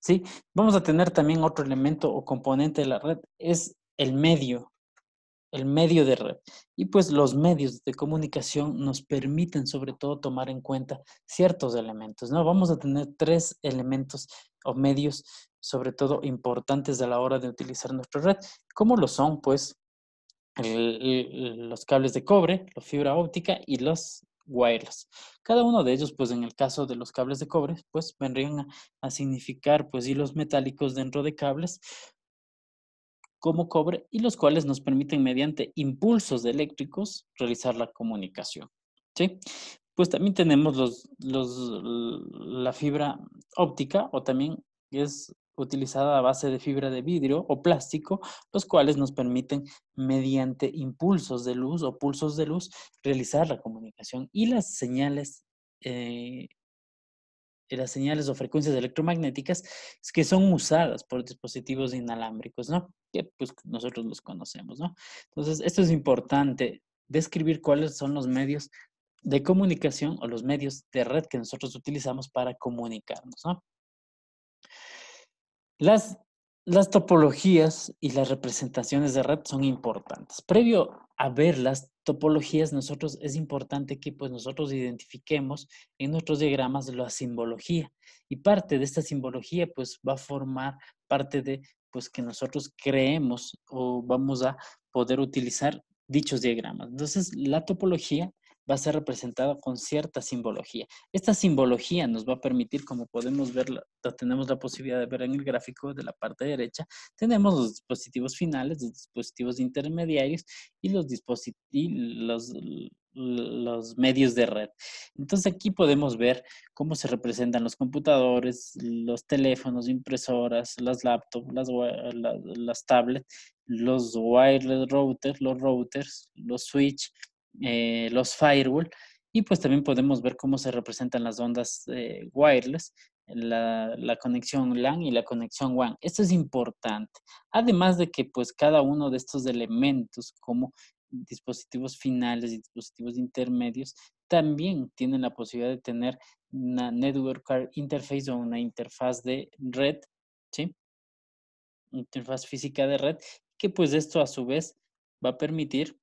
¿Sí? Vamos a tener también otro elemento o componente de la red, es el medio el medio de red. Y pues los medios de comunicación nos permiten sobre todo tomar en cuenta ciertos elementos, ¿no? Vamos a tener tres elementos o medios sobre todo importantes a la hora de utilizar nuestra red, como lo son pues los cables de cobre, la fibra óptica y los wireless. Cada uno de ellos, pues en el caso de los cables de cobre, pues vendrían a, a significar pues hilos metálicos dentro de cables como cobre y los cuales nos permiten mediante impulsos eléctricos realizar la comunicación. Pues también tenemos los, la fibra óptica o también es utilizada a base de fibra de vidrio o plástico, los cuales nos permiten mediante impulsos de luz o pulsos de luz realizar la comunicación y las señales eh, las señales o frecuencias electromagnéticas que son usadas por dispositivos inalámbricos, ¿no? que pues, nosotros los conocemos, ¿no? Entonces, esto es importante, describir cuáles son los medios de comunicación o los medios de red que nosotros utilizamos para comunicarnos, ¿no? Las, las topologías y las representaciones de red son importantes. Previo a ver las topologías, nosotros es importante que pues, nosotros identifiquemos en nuestros diagramas la simbología. Y parte de esta simbología pues, va a formar parte de pues que nosotros creemos o vamos a poder utilizar dichos diagramas. Entonces, la topología va a ser representada con cierta simbología. Esta simbología nos va a permitir, como podemos ver, tenemos la posibilidad de ver en el gráfico de la parte derecha, tenemos los dispositivos finales, los dispositivos intermediarios y los, dispositivos los medios de red. Entonces aquí podemos ver cómo se representan los computadores, los teléfonos, impresoras, las laptops, las, tablets, los wireless routers, los routers, los switch, eh, los firewall y pues también podemos ver cómo se representan las ondas eh, wireless, la, la, conexión LAN y la conexión WAN. Esto es importante. Además de que pues cada uno de estos elementos como dispositivos finales y dispositivos intermedios también tienen la posibilidad de tener una network card interface o una interfaz de red, ¿sí? Interfaz física de red, que pues esto a su vez va a permitir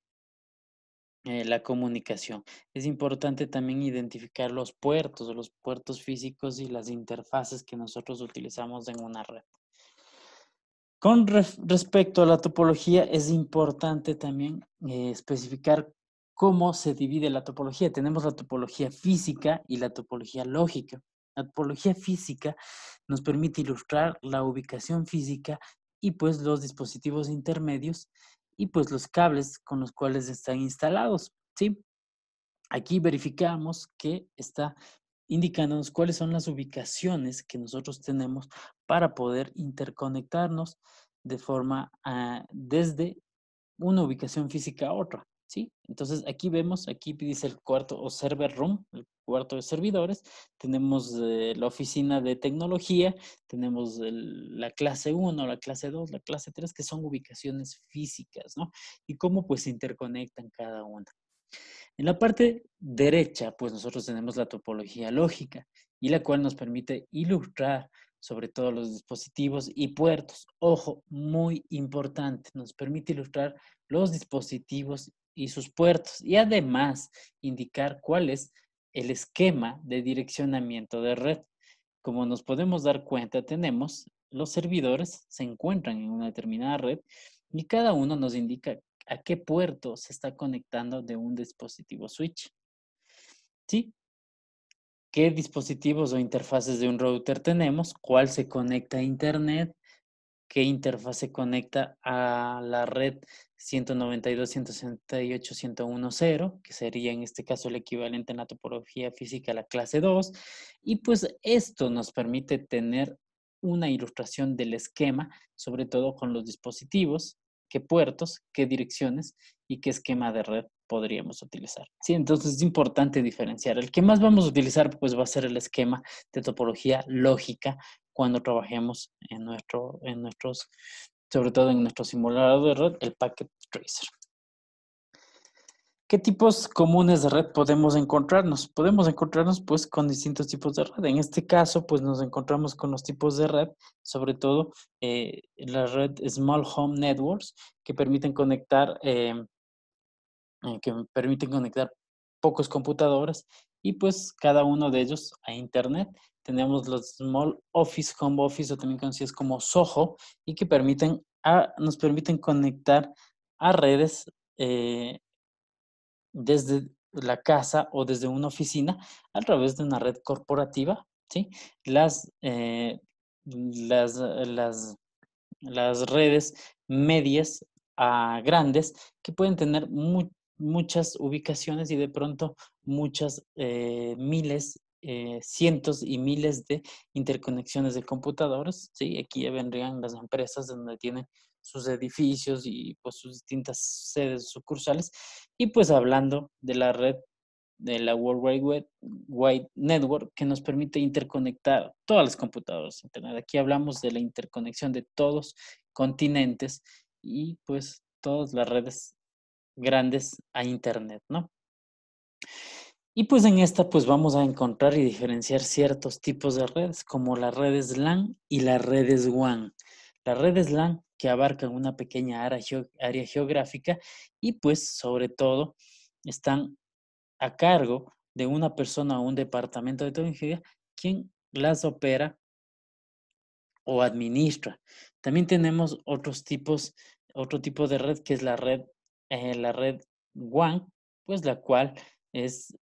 eh, la comunicación. Es importante también identificar los puertos, los puertos físicos y las interfaces que nosotros utilizamos en una red. Con respecto a la topología, es importante también eh, especificar cómo se divide la topología. Tenemos la topología física y la topología lógica. La topología física nos permite ilustrar la ubicación física y pues los dispositivos intermedios y pues los cables con los cuales están instalados, ¿sí? Aquí verificamos que está indicándonos cuáles son las ubicaciones que nosotros tenemos para poder interconectarnos de forma ah, desde una ubicación física a otra. ¿sí? Entonces aquí vemos, aquí dice el cuarto o server room, el cuarto de servidores, tenemos eh, la oficina de tecnología, tenemos la clase 1, la clase 2, la clase 3, que son ubicaciones físicas, ¿no? Y cómo pues se interconectan cada una. En la parte derecha, pues nosotros tenemos la topología lógica y la cual nos permite ilustrar sobre todo los dispositivos y puertos. Ojo, muy importante, nos permite ilustrar los dispositivos y sus puertos y además indicar cuál es el esquema de direccionamiento de red. Como nos podemos dar cuenta, tenemos los servidores se encuentran en una determinada red y cada uno nos indica a qué puerto se está conectando de un dispositivo switch. ¿Sí? ¿Qué dispositivos o interfaces de un router tenemos? ¿Cuál se conecta a Internet? ¿Qué interfaz se conecta a la red 192.168.101.0? que sería en este caso el equivalente en la topología física a la clase 2? Y pues esto nos permite tener una ilustración del esquema, sobre todo con los dispositivos, qué puertos, qué direcciones y qué esquema de red podríamos utilizar. Sí, entonces es importante diferenciar. El que más vamos a utilizar pues va a ser el esquema de topología lógica cuando trabajemos en nuestro en nuestros sobre todo en nuestro simulador de red, el packet tracer. ¿Qué tipos comunes de red podemos encontrarnos? Podemos encontrarnos pues con distintos tipos de red. En este caso pues nos encontramos con los tipos de red, sobre todo eh, la red Small Home Networks que permiten conectar, em, eh, que permiten conectar pocos computadores y pues cada uno de ellos a internet. Tenemos los Small Office, Home Office o también conocidos como SOHO y que permiten nos permiten conectar a redes eh, desde la casa o desde una oficina a través de una red corporativa, ¿sí? Las, eh, eh, las, las, redes medias a grandes que pueden tener muchas ubicaciones y de pronto muchas eh, miles cientos y miles de interconexiones de computadores. ¿sí? Aquí vendrían las empresas donde tienen sus edificios y pues sus distintas sedes sucursales y pues hablando de la red de la World Wide Web Network que nos permite interconectar todas las computadoras internet. Aquí hablamos de la interconexión de todos continentes y pues todas las redes grandes a internet, ¿no? Y pues en esta pues vamos a encontrar y diferenciar ciertos tipos de redes como las redes LAN y las redes WAN. Las redes LAN que abarcan una pequeña área, geográfica y pues sobre todo están a cargo de una persona o un departamento de tecnología quien las opera o administra. También tenemos otros tipos, otro tipo de red que es la red, eh, la red WAN, pues la cual es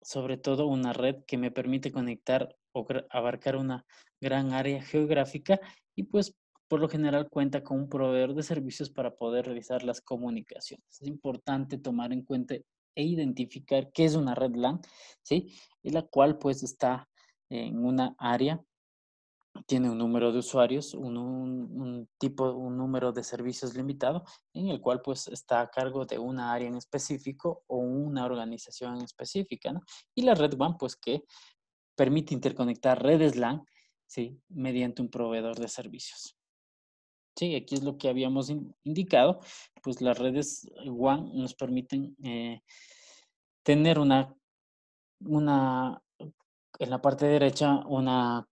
sobre todo una red que me permite conectar o abarcar una gran área geográfica y pues por lo general cuenta con un proveedor de servicios para poder realizar las comunicaciones. Es importante tomar en cuenta e identificar qué es una red LAN, ¿sí? Y la cual pues está en una área, tiene un número de usuarios, un, tipo, un número de servicios limitado, en el cual pues está a cargo de una área en específico o una organización específica, ¿no? Y la red WAN pues que permite interconectar redes LAN, ¿sí? Mediante un proveedor de servicios. Sí, aquí es lo que habíamos indicado, pues las redes WAN nos permiten eh, tener una, una, en la parte derecha, una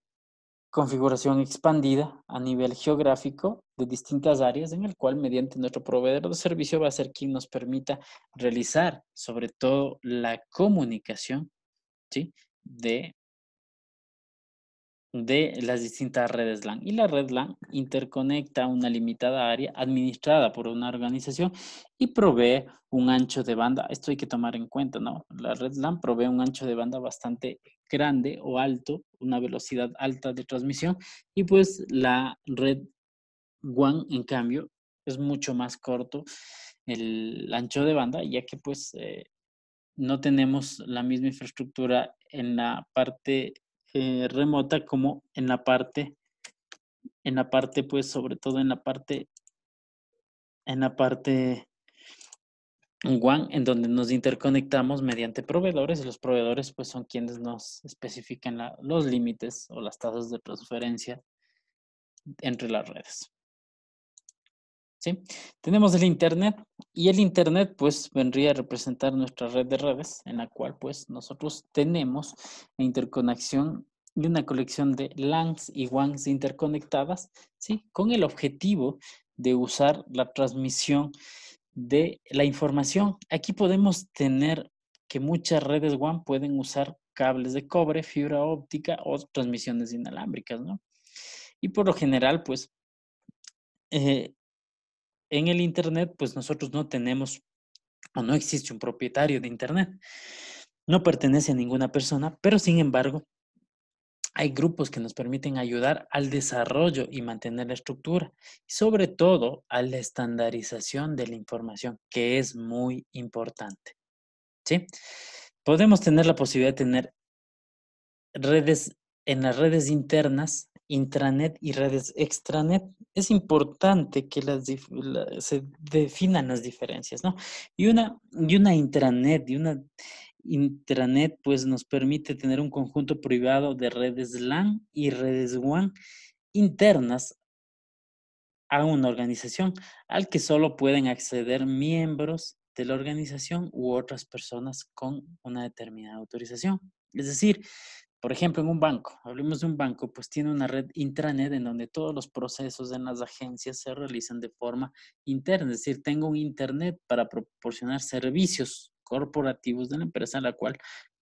configuración expandida a nivel geográfico de distintas áreas en el cual mediante nuestro proveedor de servicio va a ser quien nos permita realizar sobre todo la comunicación ¿sí? de de las distintas redes LAN. Y la red LAN interconecta una limitada área administrada por una organización y provee un ancho de banda. Esto hay que tomar en cuenta, ¿no? La red LAN provee un ancho de banda bastante grande o alto, una velocidad alta de transmisión, y pues la red WAN, en cambio, es mucho más corto el ancho de banda, ya que pues eh, no tenemos la misma infraestructura en la parte eh, remota como en la parte, en la parte, pues sobre todo en la parte, en la parte WAN, en donde nos interconectamos mediante proveedores y los proveedores pues son quienes nos especifican los límites o las tasas de transferencia entre las redes. Tenemos el Internet y el Internet pues vendría a representar nuestra red de redes en la cual pues nosotros tenemos la interconexión de una colección de LANs y WANs interconectadas, ¿sí? Con el objetivo de usar la transmisión de la información. Aquí podemos tener que muchas redes WAN pueden usar cables de cobre, fibra óptica o transmisiones inalámbricas, ¿no? Y por lo general, pues, eh, en el Internet, pues nosotros no tenemos o no existe un propietario de Internet. No pertenece a ninguna persona, pero sin embargo, hay grupos que nos permiten ayudar al desarrollo y mantener la estructura, y sobre todo a la estandarización de la información, que es muy importante. ¿Sí? Podemos tener la posibilidad de tener redes en las redes internas intranet y redes extranet, es importante que las, se definan las diferencias, ¿no? Y una, y una intranet, y una intranet, pues nos permite tener un conjunto privado de redes LAN y redes WAN internas a una organización al que solo pueden acceder miembros de la organización u otras personas con una determinada autorización. Es decir, por ejemplo, en un banco, hablemos de un banco, pues tiene una red intranet en donde todos los procesos en las agencias se realizan de forma interna, es decir, tengo un internet para proporcionar servicios corporativos de la empresa, la cual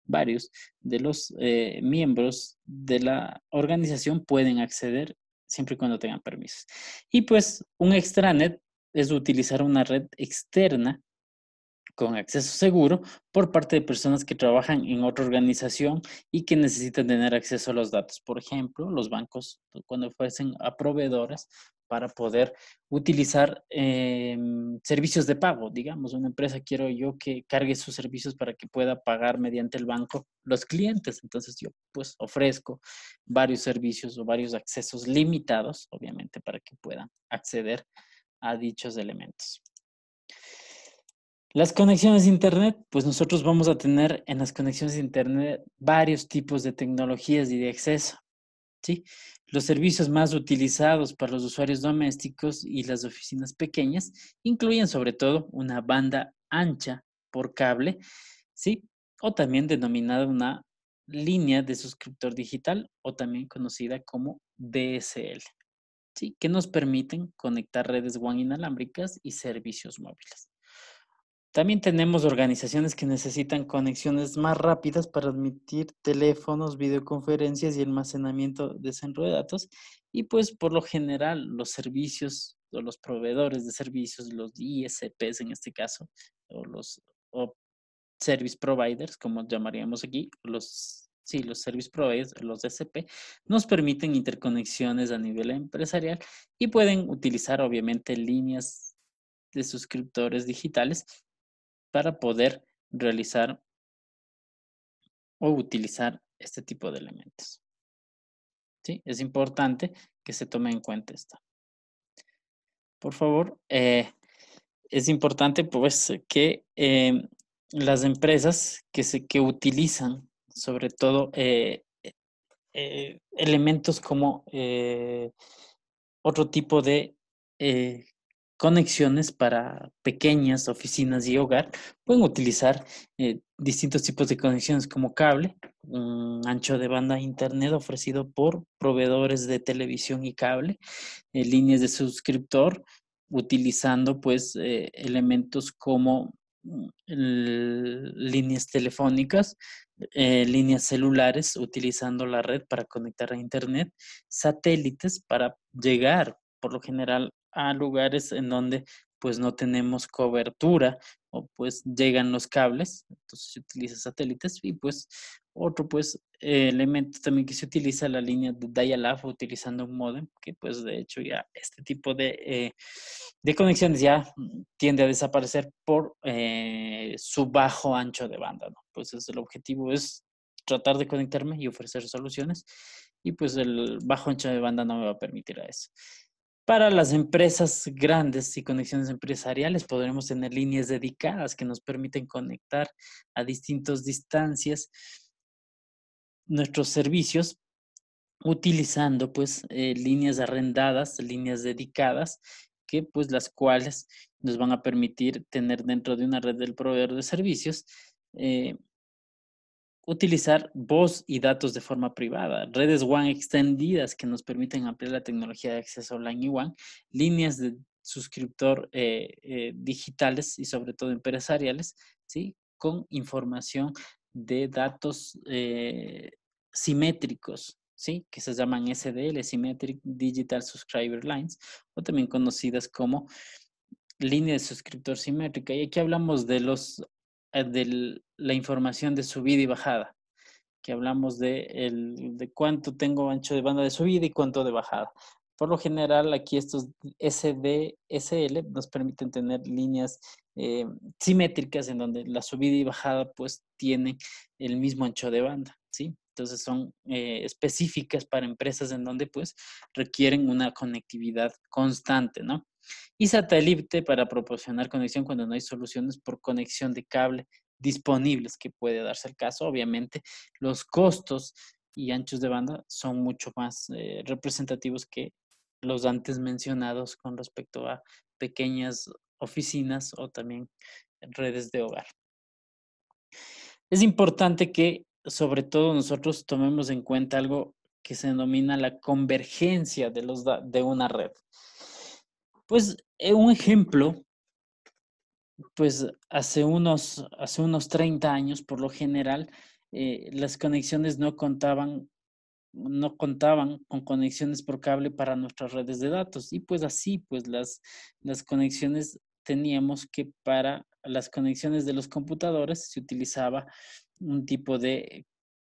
varios de los eh, miembros de la organización pueden acceder siempre y cuando tengan permisos. Y pues un extranet es utilizar una red externa con acceso seguro por parte de personas que trabajan en otra organización y que necesitan tener acceso a los datos. Por ejemplo, los bancos cuando ofrecen a proveedores para poder utilizar em, servicios de pago. Digamos, una empresa quiero yo que cargue sus servicios para que pueda pagar mediante el banco los clientes. Entonces yo pues ofrezco varios servicios o varios accesos limitados, obviamente, para que puedan acceder a dichos elementos. Las conexiones de Internet, pues nosotros vamos a tener en las conexiones de Internet varios tipos de tecnologías y de acceso. ¿sí? Los servicios más utilizados para los usuarios domésticos y las oficinas pequeñas incluyen sobre todo una banda ancha por cable, ¿sí? o también denominada una línea de suscriptor digital o también conocida como DSL, ¿sí? que nos permiten conectar redes WAN inalámbricas y servicios móviles. También tenemos organizaciones que necesitan conexiones más rápidas para admitir teléfonos, videoconferencias y almacenamiento de centro de datos. Y pues por lo general los servicios o los proveedores de servicios, los ISPs en este caso, o los service providers, como llamaríamos aquí, los sí, los service providers, los DSP, nos permiten interconexiones a nivel empresarial y pueden utilizar obviamente líneas de suscriptores digitales para poder realizar o utilizar este tipo de elementos. ¿Sí? Es importante que se tome en cuenta esto. Por favor, eh, es importante pues que em, las empresas que, se, que utilizan sobre todo eh, eh, elementos como otro tipo de conexiones para pequeñas oficinas y hogar. Pueden utilizar eh, distintos tipos de conexiones como cable, ancho de banda internet ofrecido por proveedores de televisión y cable, eh, líneas de suscriptor, utilizando pues eh, elementos como mm, líneas telefónicas, líneas celulares, utilizando la red para conectar a Internet, satélites para llegar por lo general a lugares en donde pues no tenemos cobertura o pues llegan los cables, entonces se utiliza satélites y pues otro pues elemento también que se utiliza la línea de dial-up utilizando un modem que pues de hecho ya este tipo de, eh, de conexiones ya tiende a desaparecer por eh, su bajo ancho de banda, ¿no? Pues es el objetivo es tratar de conectarme y ofrecer soluciones y pues el bajo ancho de banda no me va a permitir a eso. Para las empresas grandes y conexiones empresariales podremos tener líneas dedicadas que nos permiten conectar a distintas distancias nuestros servicios utilizando pues eh, líneas arrendadas, líneas dedicadas que pues las cuales nos van a permitir tener dentro de una red del proveedor de servicios eh, utilizar voz y datos de forma privada, redes WAN extendidas que nos permiten ampliar la tecnología de acceso online y WAN, líneas de suscriptor eh, eh, digitales y sobre todo empresariales, ¿sí? con información de datos eh, simétricos, ¿sí? que se llaman SDL, Symmetric Digital Subscriber Lines, o también conocidas como líneas de suscriptor simétrica. Y aquí hablamos de los eh, de la información de subida y bajada, que hablamos de, el, de cuánto tengo ancho de banda de subida y cuánto de bajada. Por lo general, aquí estos SDSL nos permiten tener líneas eh, simétricas en donde la subida y bajada pues tienen el mismo ancho de banda, ¿sí? Entonces son eh, específicas para empresas en donde pues requieren una conectividad constante, ¿no? y satélite para proporcionar conexión cuando no hay soluciones por conexión de cable disponibles, que puede darse el caso. Obviamente, los costos y anchos de banda son mucho más eh, representativos que los antes mencionados con respecto a pequeñas oficinas o también redes de hogar. Es importante que sobre todo nosotros tomemos en cuenta algo que se denomina la convergencia de, los, de una red. Pues eh, un ejemplo, pues hace unos, hace unos 30 años, por lo general, eh, las conexiones no contaban no contaban con conexiones por cable para nuestras redes de datos y pues así pues las, las conexiones teníamos que para las conexiones de los computadores se utilizaba un tipo de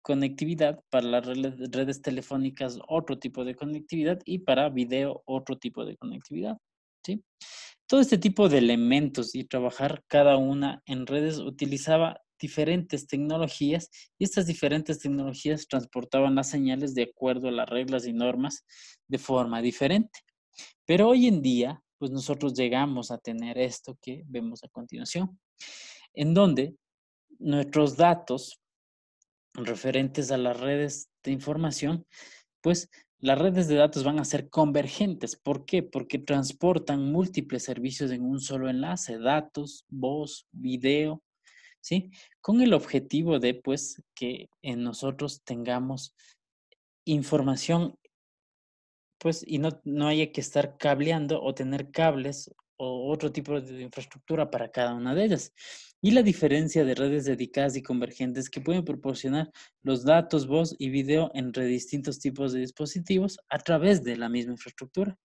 conectividad, para las redes telefónicas otro tipo de conectividad y para video otro tipo de conectividad. Todo este tipo de elementos y trabajar cada una en redes utilizaba diferentes tecnologías y estas diferentes tecnologías transportaban las señales de acuerdo a las reglas y normas de forma diferente. Pero hoy en día, pues nosotros llegamos a tener esto que vemos a continuación, en donde nuestros datos referentes a las redes de información, pues las redes de datos van a ser convergentes. ¿Por qué? Porque transportan múltiples servicios en un solo enlace, datos, voz, video, ¿sí? Con el objetivo de, pues, que en nosotros tengamos información, pues, y no, no haya que estar cableando o tener cables o otro tipo de infraestructura para cada una de ellas, y la diferencia de redes dedicadas y convergentes que pueden proporcionar los datos, voz y video entre distintos tipos de dispositivos a través de la misma infraestructura.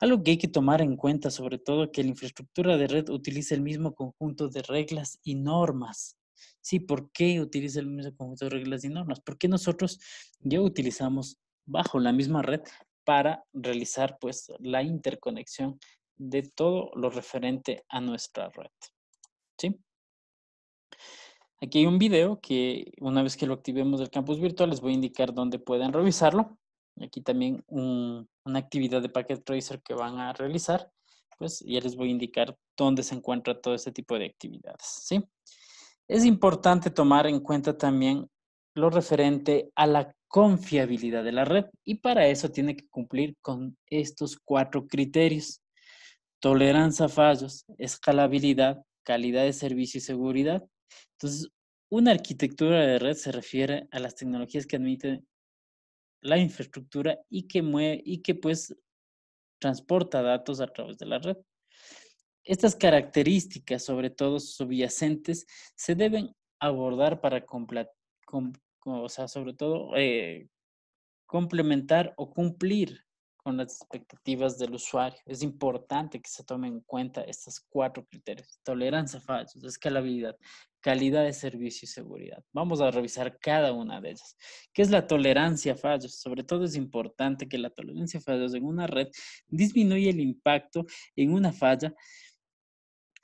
Algo que hay que tomar en cuenta sobre todo que la infraestructura de red utiliza el mismo conjunto de reglas y normas. Sí, ¿por qué utiliza el mismo conjunto de reglas y normas? Porque nosotros ya utilizamos bajo la misma red para realizar pues la interconexión de todo lo referente a nuestra red. ¿Sí? Aquí hay un video que una vez que lo activemos del campus virtual les voy a indicar dónde pueden revisarlo. Aquí también una actividad de Packet Tracer que van a realizar. Pues ya les voy a indicar dónde se encuentra todo este tipo de actividades. ¿sí? Es importante tomar en cuenta también lo referente a la confiabilidad de la red y para eso tiene que cumplir con estos cuatro criterios. Tolerancia a fallos, escalabilidad, calidad de servicio y seguridad. Entonces, una arquitectura de red se refiere a las tecnologías que admiten la infraestructura y que y que pues transporta datos a través de la red. Estas características, sobre todo subyacentes, se deben abordar para sea, sobre todo eh, complementar o cumplir con las expectativas del usuario. Es importante que se tomen en cuenta estos cuatro criterios. Tolerancia a fallos, escalabilidad, calidad de servicio y seguridad. Vamos a revisar cada una de ellas. ¿Qué es la tolerancia a fallos? Sobre todo es importante que la tolerancia a fallos en una red disminuya el impacto en una falla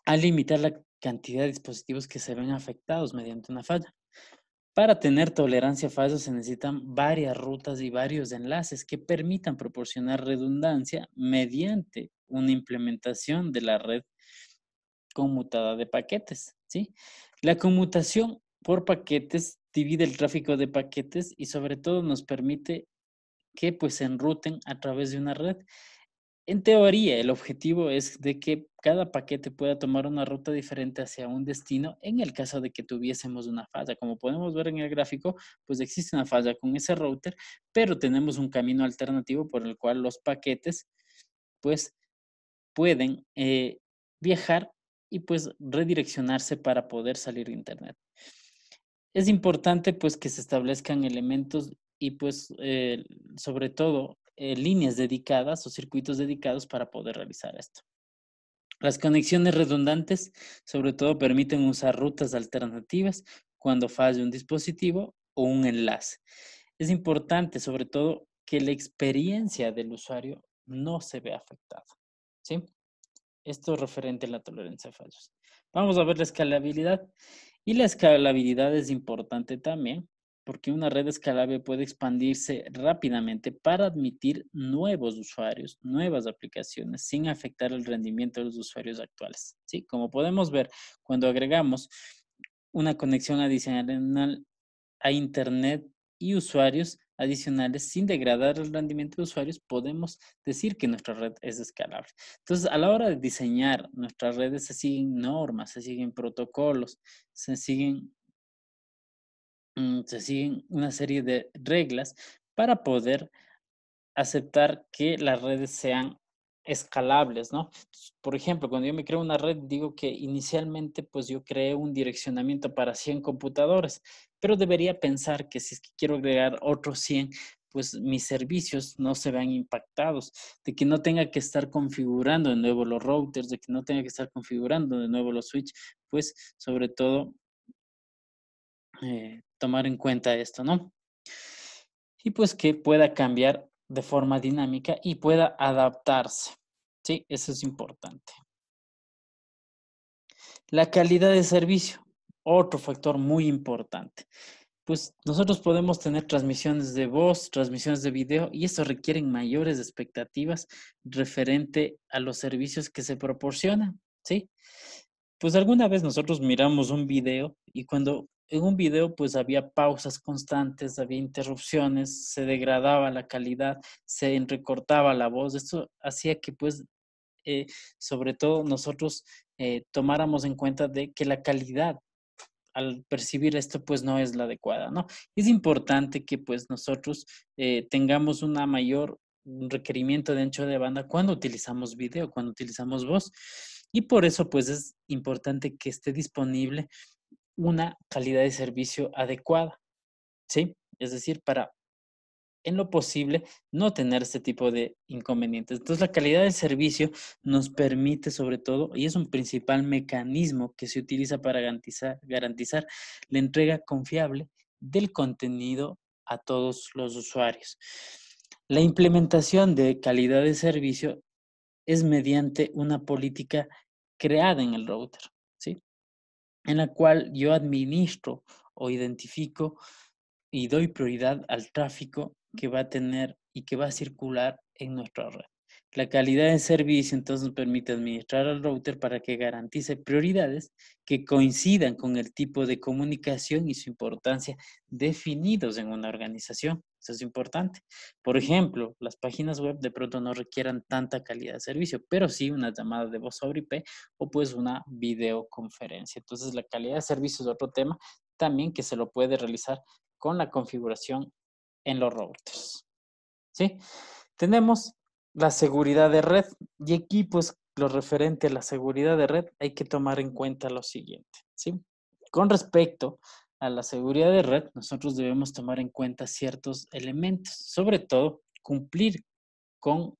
al limitar la cantidad de dispositivos que se ven afectados mediante una falla. Para tener tolerancia a fallos se necesitan varias rutas y varios enlaces que permitan proporcionar redundancia mediante una implementación de la red conmutada de paquetes. ¿sí? La conmutación por paquetes divide el tráfico de paquetes y sobre todo nos permite que pues se enruten a través de una red en teoría, el objetivo es de que cada paquete pueda tomar una ruta diferente hacia un destino en el caso de que tuviésemos una falla. Como podemos ver en el gráfico, pues existe una falla con ese router, pero tenemos un camino alternativo por el cual los paquetes, pues, pueden eh, viajar y pues redireccionarse para poder salir de Internet. Es importante pues que se establezcan elementos y pues eh, sobre todo eh, líneas dedicadas o circuitos dedicados para poder realizar esto. Las conexiones redundantes, sobre todo, permiten usar rutas alternativas cuando falle un dispositivo o un enlace. Es importante, sobre todo, que la experiencia del usuario no se vea afectada. ¿sí? Esto es referente a la tolerancia a fallos. Vamos a ver la escalabilidad. Y la escalabilidad es importante también porque una red escalable puede expandirse rápidamente para admitir nuevos usuarios, nuevas aplicaciones, sin afectar el rendimiento de los usuarios actuales. ¿sí? Como podemos ver, cuando agregamos una conexión adicional a Internet y usuarios adicionales sin degradar el rendimiento de usuarios, podemos decir que nuestra red es escalable. Entonces, a la hora de diseñar nuestras redes, se siguen normas, se siguen protocolos, se siguen Mm, se siguen una serie de reglas para poder aceptar que las redes sean escalables, ¿no? Por ejemplo, cuando yo me creo una red, digo que inicialmente pues yo creé un direccionamiento para 100 computadores, pero debería pensar que si es que quiero agregar otros 100, pues mis servicios no se vean impactados, de que no tenga que estar configurando de nuevo los routers, de que no tenga que estar configurando de nuevo los switches. pues sobre todo eh, tomar en cuenta esto, ¿no? Y pues que pueda cambiar de forma dinámica y pueda adaptarse. Sí, eso es importante. La calidad de servicio, otro factor muy importante. Pues nosotros podemos tener transmisiones de voz, transmisiones de video y eso requieren mayores expectativas referente a los servicios que se proporcionan, ¿sí? Pues alguna vez nosotros miramos un video y cuando en un video pues había pausas constantes, había interrupciones, se degradaba la calidad, se recortaba la voz. Esto hacía que pues eh, sobre todo nosotros eh, tomáramos en cuenta de que la calidad al percibir esto pues no es la adecuada, ¿no? Es importante que pues nosotros eh, tengamos una mayor requerimiento de ancho de banda cuando utilizamos video, cuando utilizamos voz. Y por eso pues es importante que esté disponible una calidad de servicio adecuada, ¿sí? Es decir, para en lo posible no tener este tipo de inconvenientes. Entonces, la calidad de servicio nos permite sobre todo, y es un principal mecanismo que se utiliza para garantizar la entrega confiable del contenido a todos los usuarios. La implementación de calidad de servicio es mediante una política creada en el router en la cual yo administro o identifico y doy prioridad al tráfico que va a tener y que va a circular en nuestra red. La calidad de servicio entonces permite administrar al router para que garantice prioridades que coincidan con el tipo de comunicación y su importancia definidos en una organización. Eso es importante. Por ejemplo, las páginas web de pronto no requieran tanta calidad de servicio, pero sí una llamada de voz sobre IP o pues una videoconferencia. Entonces, la calidad de servicio es otro tema también que se lo puede realizar con la configuración en los routers. ¿Sí? Tenemos la seguridad de red y aquí pues lo referente a la seguridad de red hay que tomar en cuenta lo siguiente, ¿sí? Con respecto a la seguridad de red, nosotros debemos tomar en cuenta ciertos elementos, sobre todo cumplir con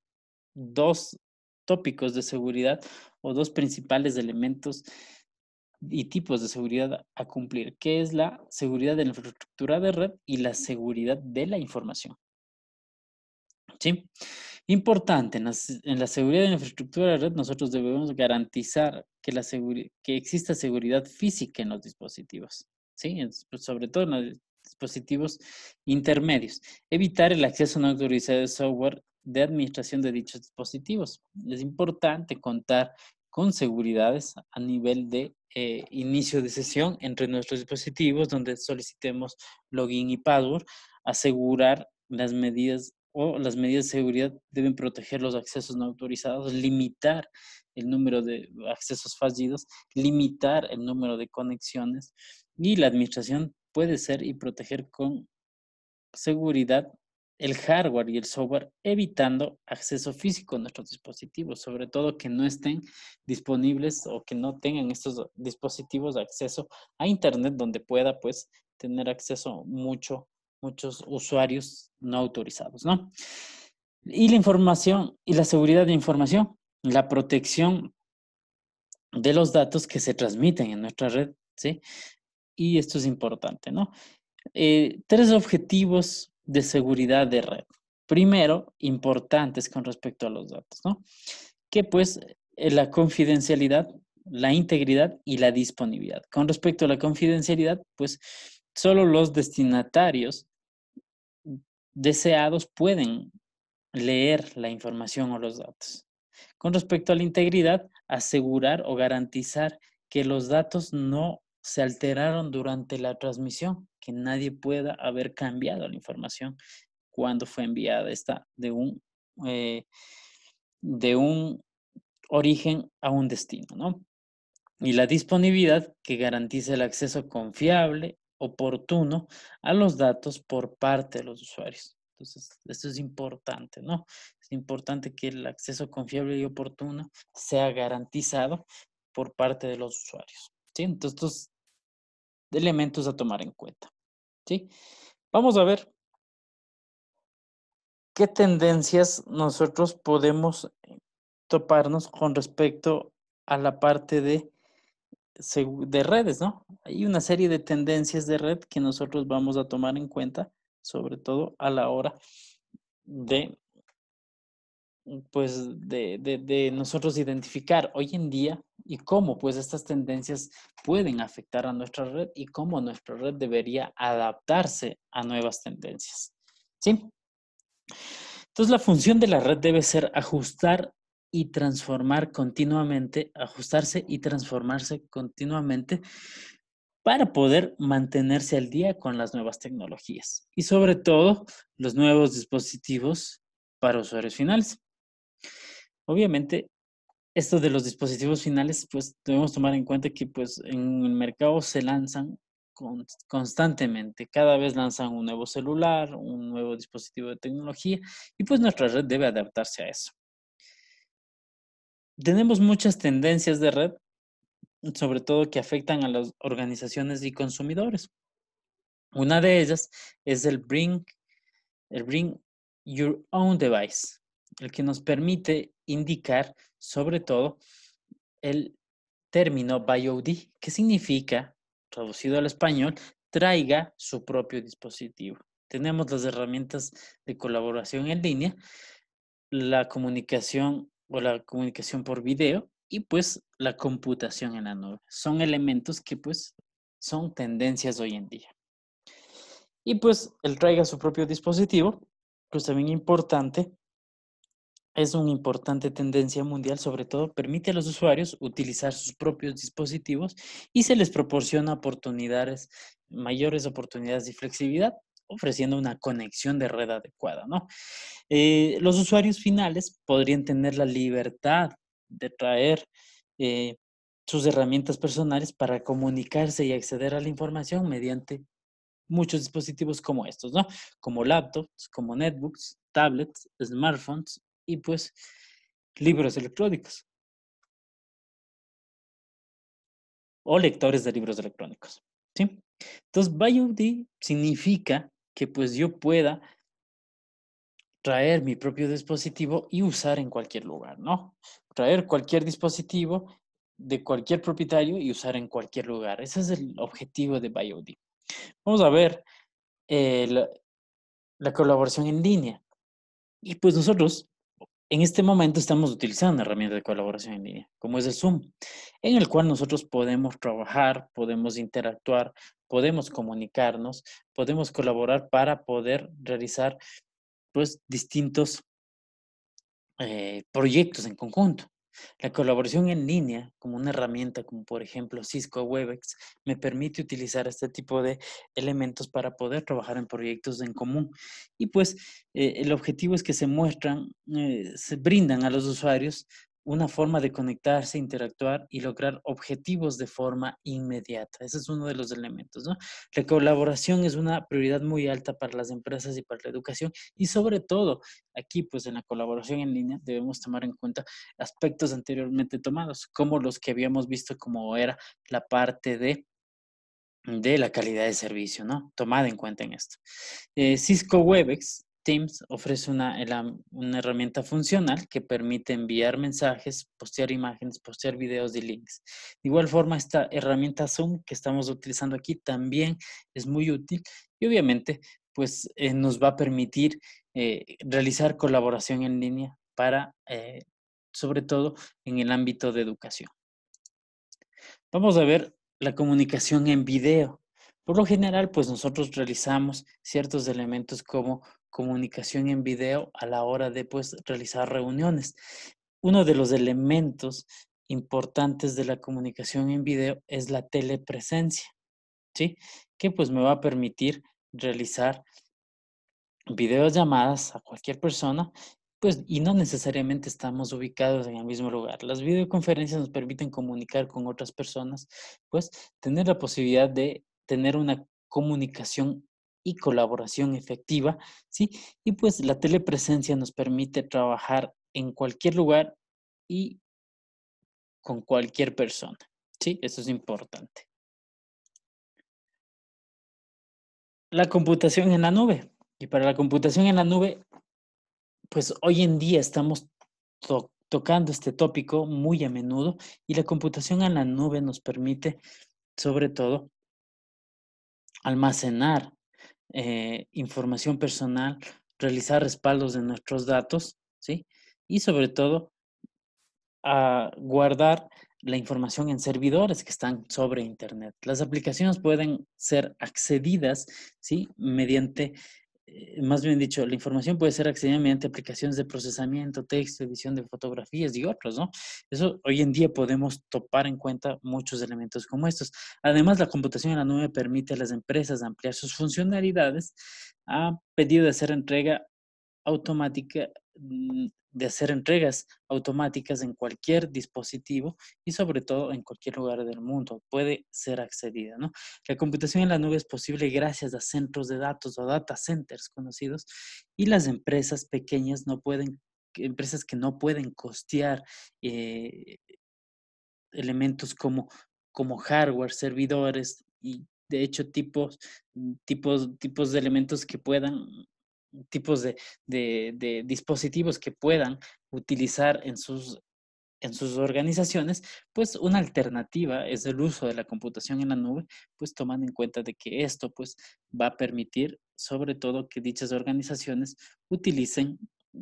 dos tópicos de seguridad o dos principales elementos y tipos de seguridad a cumplir, que es la seguridad de la infraestructura de red y la seguridad de la información. ¿Sí? Importante, en la, seguridad de la infraestructura de red, nosotros debemos garantizar que, la que exista seguridad física en los dispositivos, ¿sí? Pues, sobre todo en los dispositivos intermedios. Evitar el acceso no autorizado de software de administración de dichos dispositivos. Es importante contar con seguridades a nivel de eh, inicio de sesión entre nuestros dispositivos donde solicitemos login y password, asegurar las medidas o las medidas de seguridad deben proteger los accesos no autorizados, limitar el número de accesos fallidos, limitar el número de conexiones y la administración puede ser y proteger con seguridad el hardware y el software, evitando acceso físico a nuestros dispositivos, sobre todo que no estén disponibles o que no tengan estos dispositivos de acceso a Internet, donde pueda pues tener acceso mucho muchos usuarios no autorizados, ¿no? Y la información y la seguridad de información, la protección de los datos que se transmiten en nuestra red, ¿sí? Y esto es importante, ¿no? Eh, tres objetivos de seguridad de red. Primero, importantes con respecto a los datos, ¿no? Que pues eh, la confidencialidad, la integridad y la disponibilidad. Con respecto a la confidencialidad, pues solo los destinatarios deseados pueden leer la información o los datos. Con respecto a la integridad, asegurar o garantizar que los datos no se alteraron durante la transmisión, que nadie pueda haber cambiado la información cuando fue enviada esta de un, eh, de un origen a un destino, ¿no? Y la disponibilidad que garantice el acceso confiable oportuno a los datos por parte de los usuarios. Entonces, esto es importante, ¿no? Es importante que el acceso confiable y oportuno sea garantizado por parte de los usuarios. ¿sí? Entonces, estos elementos a tomar en cuenta. ¿sí? Vamos a ver qué tendencias nosotros podemos toparnos con respecto a la parte de de redes, ¿no? Hay una serie de tendencias de red que nosotros vamos a tomar en cuenta, sobre todo a la hora de, pues, de, nosotros identificar hoy en día y cómo, pues, estas tendencias pueden afectar a nuestra red y cómo nuestra red debería adaptarse a nuevas tendencias, ¿sí? Entonces, la función de la red debe ser ajustar y transformar continuamente, ajustarse y transformarse continuamente para poder mantenerse al día con las nuevas tecnologías y sobre todo los nuevos dispositivos para usuarios finales. Obviamente, esto de los dispositivos finales, pues debemos tomar en cuenta que pues en el mercado se lanzan constantemente. Cada vez lanzan un nuevo celular, un nuevo dispositivo de tecnología y pues nuestra red debe adaptarse a eso tenemos muchas tendencias de red, sobre todo que afectan a las organizaciones y consumidores. Una de ellas es el Bring, Your Own Device, el que nos permite indicar sobre todo el término BYOD, que significa, traducido al español, traiga su propio dispositivo. Tenemos las herramientas de colaboración en línea, la comunicación o la comunicación por video y pues la computación en la nube. Son elementos que pues son tendencias hoy en día. Y pues el traiga su propio dispositivo, pues también importante, es una importante tendencia mundial, sobre todo permite a los usuarios utilizar sus propios dispositivos y se les proporciona oportunidades, mayores oportunidades de flexibilidad ofreciendo una conexión de red adecuada, ¿no? Eh, los usuarios finales podrían tener la libertad de traer eh, sus herramientas personales para comunicarse y acceder a la información mediante muchos dispositivos como estos, ¿no? Como laptops, como netbooks, tablets, smartphones y pues libros electrónicos. O lectores de libros electrónicos, ¿sí? Entonces, BioD significa que pues yo pueda traer mi propio dispositivo y usar en cualquier lugar, ¿no? Traer cualquier dispositivo de cualquier propietario y usar en cualquier lugar. Ese es el objetivo de BioD. Vamos a ver eh, la, la colaboración en línea. Y pues nosotros en este momento estamos utilizando herramientas de colaboración en línea, como es el Zoom, en el cual nosotros podemos trabajar, podemos interactuar, podemos comunicarnos, podemos colaborar para poder realizar pues distintos eh, proyectos en conjunto. La colaboración en línea, como una herramienta como por ejemplo Cisco Webex, me permite utilizar este tipo de elementos para poder trabajar en proyectos en común. Y pues eh, el objetivo es que se muestran, eh, se brindan a los usuarios una forma de conectarse, interactuar y lograr objetivos de forma inmediata. Ese es uno de los elementos. La colaboración es una prioridad muy alta para las empresas y para la educación y sobre todo aquí, pues en la colaboración en línea debemos tomar en cuenta aspectos anteriormente tomados, como los que habíamos visto como era la parte de de la calidad de servicio, ¿no? Tomada en cuenta en esto. Eh, Cisco Webex Teams ofrece una, herramienta funcional que permite enviar mensajes, postear imágenes, postear videos y links. De igual forma, esta herramienta Zoom que estamos utilizando aquí también es muy útil y obviamente pues eh, nos va a permitir eh, realizar colaboración en línea para, eh, sobre todo, en el ámbito de educación. Vamos a ver la comunicación en video. Por lo general, pues nosotros realizamos ciertos elementos como comunicación en video a la hora de pues, realizar reuniones. Uno de los elementos importantes de la comunicación en video es la telepresencia, ¿sí? Que pues me va a permitir realizar videollamadas a cualquier persona, pues y no necesariamente estamos ubicados en el mismo lugar. Las videoconferencias nos permiten comunicar con otras personas, pues tener la posibilidad de tener una comunicación y colaboración efectiva, ¿sí? Y pues la telepresencia nos permite trabajar en cualquier lugar y con cualquier persona, ¿sí? Eso es importante. La computación en la nube. Y para la computación en la nube, pues hoy en día estamos tocando este tópico muy a menudo y la computación en la nube nos permite, sobre todo, almacenar eh, información personal, realizar respaldos de nuestros datos, ¿sí? Y sobre todo, ah, guardar la información en servidores que están sobre Internet. Las aplicaciones pueden ser accedidas ¿sí? mediante eh, más bien dicho, la información puede ser accedida mediante aplicaciones de procesamiento, texto, edición de fotografías y otros, ¿no? Eso hoy en día podemos topar en cuenta muchos elementos como estos. Además, la computación en la nube permite a las empresas ampliar sus funcionalidades a pedido de hacer entrega automática mm, de hacer entregas automáticas en cualquier dispositivo y sobre todo en cualquier lugar del mundo. Puede ser accedida. La computación en la nube es posible gracias a centros de datos o data centers conocidos y las empresas pequeñas no pueden empresas que no pueden costear eh, elementos como, como hardware, servidores y de hecho tipos, tipos, tipos de elementos que puedan tipos de, dispositivos que puedan utilizar en sus, en sus organizaciones, pues una alternativa es el uso de la computación en la nube, pues tomando en cuenta de que esto pues va a permitir sobre todo que dichas organizaciones utilicen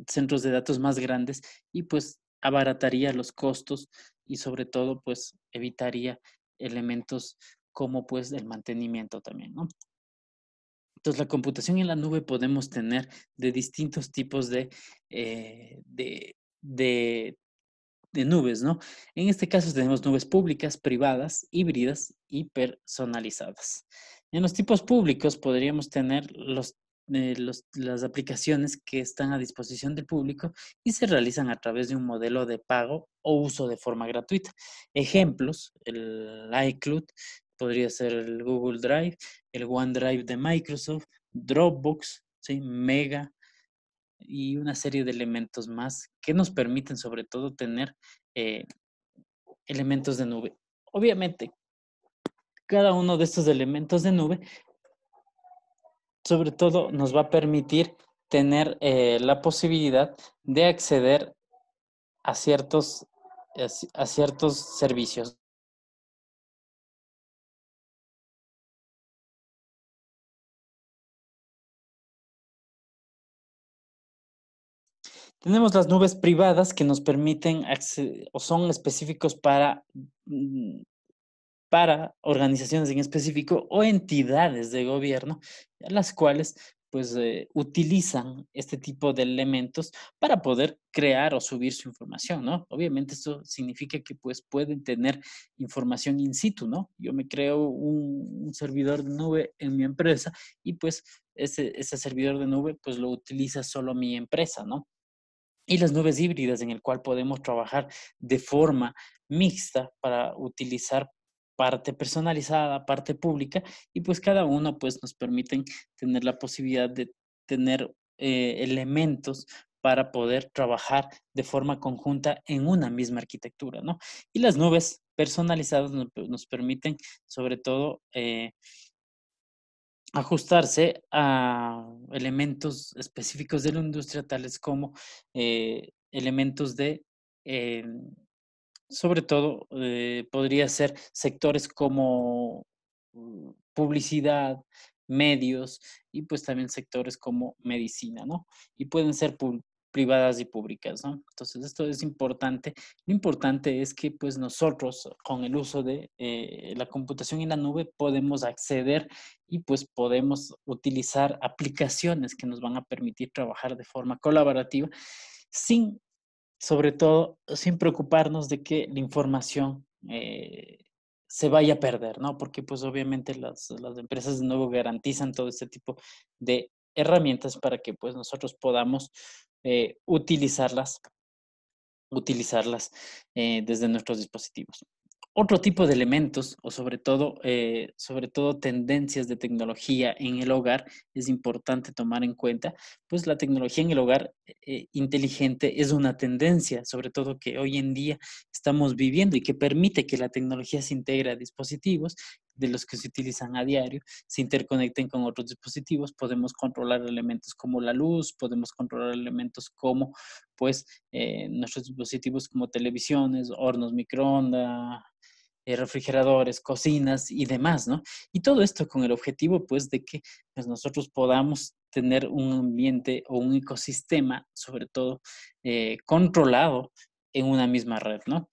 centros de datos más grandes y pues abarataría los costos y sobre todo pues evitaría elementos como pues el mantenimiento también, ¿no? Entonces, la computación en la nube podemos tener de distintos tipos de, eh, de, nubes, ¿no? En este caso tenemos nubes públicas, privadas, híbridas y personalizadas. En los tipos públicos podríamos tener eh, las aplicaciones que están a disposición del público y se realizan a través de un modelo de pago o uso de forma gratuita. Ejemplos, el iCloud, podría ser el Google Drive, el OneDrive de Microsoft, Dropbox, Mega y una serie de elementos más que nos permiten sobre todo tener eh, elementos de nube. Obviamente, cada uno de estos elementos de nube sobre todo nos va a permitir tener eh, la posibilidad de acceder a ciertos, a ciertos servicios Tenemos las nubes privadas que nos permiten o son específicos para, mm, para organizaciones en específico o entidades de gobierno, las cuales pues eh, utilizan este tipo de elementos para poder crear o subir su información, ¿no? Obviamente esto significa que pues pueden tener información in situ, ¿no? Yo me creo un, un servidor de nube en mi empresa y pues ese, ese servidor de nube pues lo utiliza solo mi empresa, ¿no? y las nubes híbridas en el cual podemos trabajar de forma mixta para utilizar parte personalizada, parte pública y pues cada uno pues nos permiten tener la posibilidad de tener eh, elementos para poder trabajar de forma conjunta en una misma arquitectura, ¿no? Y las nubes personalizadas nos, permiten sobre todo eh, ajustarse a elementos específicos de la industria, tales como eh, elementos de, eh, sobre todo, eh, podría ser sectores como mm, publicidad, medios y pues también sectores como medicina, ¿no? Y pueden ser privadas y públicas, ¿no? Entonces esto es importante. Lo importante es que pues nosotros con el uso de eh, la computación en la nube podemos acceder y pues podemos utilizar aplicaciones que nos van a permitir trabajar de forma colaborativa sin, sobre todo, sin preocuparnos de que la información eh, se vaya a perder, ¿no? Porque pues obviamente las, las empresas de nuevo garantizan todo este tipo de herramientas para que pues nosotros podamos eh, utilizarlas, utilizarlas eh, desde nuestros dispositivos. Otro tipo de elementos o sobre todo, eh, sobre todo tendencias de tecnología en el hogar es importante tomar en cuenta, pues la tecnología en el hogar inteligente es una tendencia, sobre todo que hoy en día estamos viviendo y que permite que la tecnología se integre a dispositivos de los que se utilizan a diario se interconecten con otros dispositivos. Podemos controlar elementos como la luz, podemos controlar elementos como pues eh, nuestros dispositivos como televisiones, hornos, microondas, eh, refrigeradores, cocinas y demás, ¿no? Y todo esto con el objetivo, pues, de que pues, nosotros podamos tener un ambiente o un ecosistema, sobre todo, eh, controlado en una misma red, ¿no?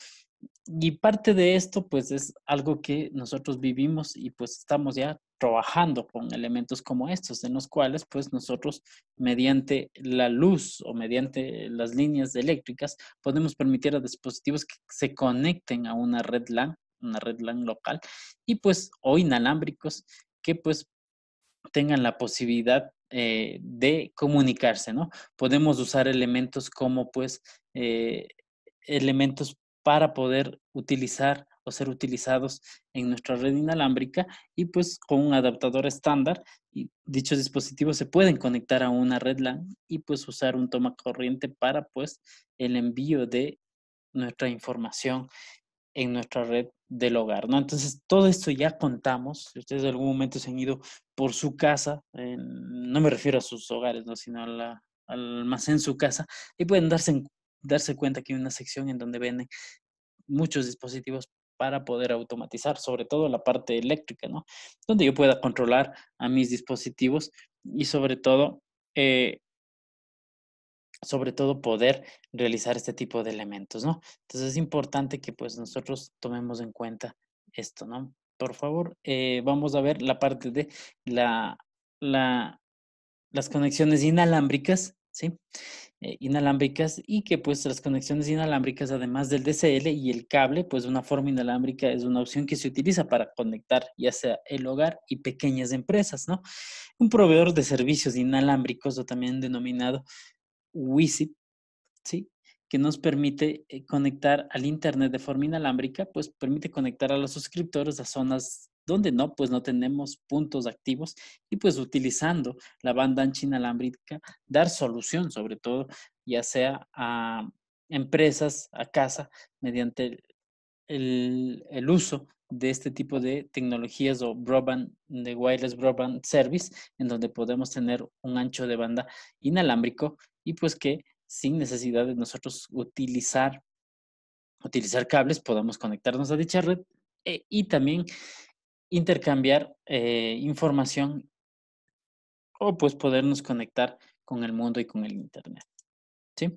Y parte de esto, pues, es algo que nosotros vivimos y pues estamos ya trabajando con elementos como estos, en los cuales, pues, nosotros mediante la luz o mediante las líneas eléctricas podemos permitir a dispositivos que se conecten a una red LAN, una red LAN local, y pues, o inalámbricos que pues tengan la posibilidad eh, de comunicarse, ¿no? Podemos usar elementos como pues eh, elementos para poder utilizar o ser utilizados en nuestra red inalámbrica y pues con un adaptador estándar y dichos dispositivos se pueden conectar a una red LAN y pues usar un toma corriente para pues el envío de nuestra información en nuestra red del hogar, ¿no? Entonces, todo esto ya contamos. ustedes en algún momento se han ido por su casa, no me refiero a sus hogares, ¿no? Sino a la, al almacén su casa, y pueden darse darse cuenta que hay una sección en donde venden muchos dispositivos para poder automatizar, sobre todo la parte eléctrica, ¿no? Donde yo pueda controlar a mis dispositivos y sobre todo, eh, sobre todo poder realizar este tipo de elementos, ¿no? Entonces es importante que pues nosotros tomemos en cuenta esto, ¿no? Por favor, eh, vamos a ver la parte de la, la, las conexiones inalámbricas ¿sí? Eh, inalámbricas y que pues las conexiones inalámbricas, además del DCL y el cable, pues una forma inalámbrica es una opción que se utiliza para conectar ya sea el hogar y pequeñas empresas, ¿no? Un proveedor de servicios inalámbricos o también denominado WISIP, ¿sí? que nos permite eh, conectar al Internet de forma inalámbrica, pues permite conectar a los suscriptores a zonas donde no, pues no tenemos puntos activos y pues utilizando la banda ancha inalámbrica, dar solución sobre todo, ya sea a empresas, a casa, mediante el, uso de este tipo de tecnologías o broadband, de wireless broadband service, en donde podemos tener un ancho de banda inalámbrico y pues que sin necesidad de nosotros utilizar, utilizar cables, podamos conectarnos a dicha red eh, y también intercambiar eh, información o pues podernos conectar con el mundo y con el Internet. ¿sí?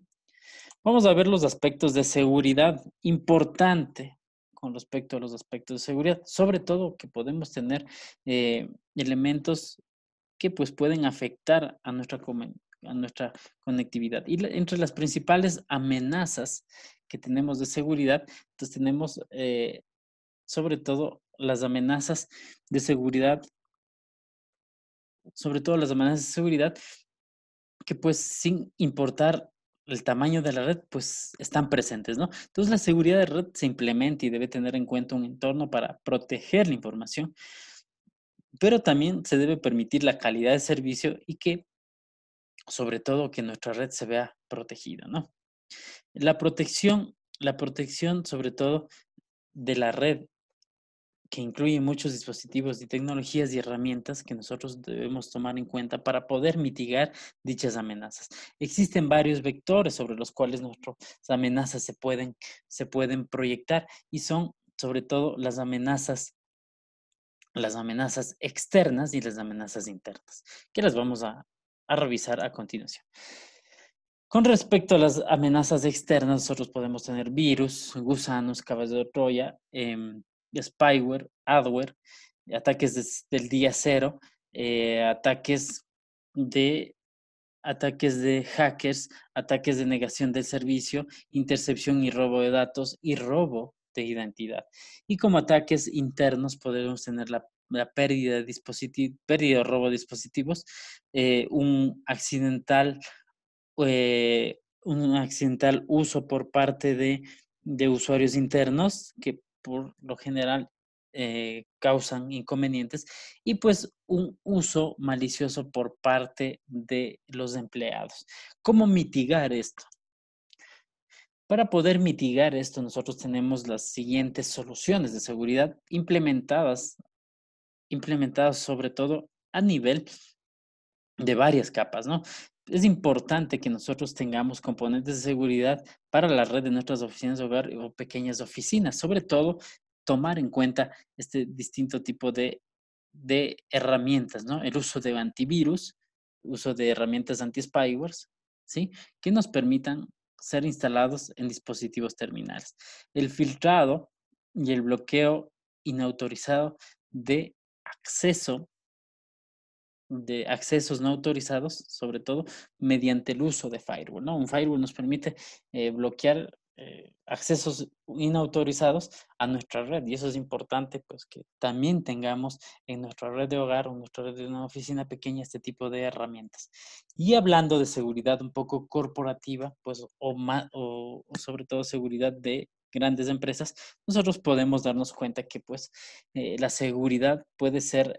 Vamos a ver los aspectos de seguridad importante con respecto a los aspectos de seguridad, sobre todo que podemos tener eh, elementos que pues pueden afectar a nuestra, nuestra conectividad. Y entre las principales amenazas que tenemos de seguridad, entonces tenemos eh, sobre todo las amenazas de seguridad, sobre todo las amenazas de seguridad, que pues sin importar el tamaño de la red, pues están presentes, ¿no? Entonces la seguridad de red se implementa y debe tener en cuenta un entorno para proteger la información, pero también se debe permitir la calidad de servicio y que, sobre todo, que nuestra red se vea protegida, ¿no? La protección, la protección sobre todo de la red que incluye muchos dispositivos y tecnologías y herramientas que nosotros debemos tomar en cuenta para poder mitigar dichas amenazas. Existen varios vectores sobre los cuales nuestras amenazas se pueden, se pueden proyectar y son sobre todo las amenazas las amenazas externas y las amenazas internas, que las vamos a, revisar a continuación. Con respecto a las amenazas externas, nosotros podemos tener virus, gusanos, caballos de Troya, em, spyware, adware, ataques del día cero, eh, ataques de ataques de hackers, ataques de negación del servicio, intercepción y robo de datos y robo de identidad. Y como ataques internos podemos tener la, pérdida de dispositivos, pérdida o robo de dispositivos, eh, un accidental eh, un accidental uso por parte de, de usuarios internos que por lo general eh, causan inconvenientes y pues un uso malicioso por parte de los empleados. ¿Cómo mitigar esto? Para poder mitigar esto, nosotros tenemos las siguientes soluciones de seguridad implementadas, implementadas sobre todo a nivel de varias capas, ¿no? Es importante que nosotros tengamos componentes de seguridad para la red de nuestras oficinas de hogar o pequeñas oficinas, sobre todo tomar en cuenta este distinto tipo de, herramientas, ¿no? El uso de antivirus, uso de herramientas anti-spywares, ¿sí? Que nos permitan ser instalados en dispositivos terminales. El filtrado y el bloqueo inautorizado de acceso de accesos no autorizados, sobre todo mediante el uso de firewall. ¿no? Un firewall nos permite eh, bloquear eh, accesos inautorizados a nuestra red y eso es importante pues que también tengamos en nuestra red de hogar o en nuestra red de una oficina pequeña este tipo de herramientas. Y hablando de seguridad un poco corporativa pues o, más, sobre todo seguridad de grandes empresas, nosotros podemos darnos cuenta que pues eh, la seguridad puede ser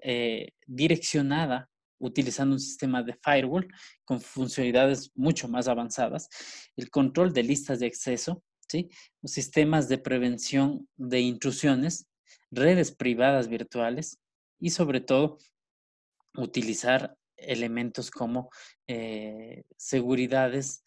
direccionada utilizando un sistema de firewall con funcionalidades mucho más avanzadas, el control de listas de acceso, ¿sí? sistemas de prevención de intrusiones, redes privadas virtuales y sobre todo utilizar elementos como eh, seguridades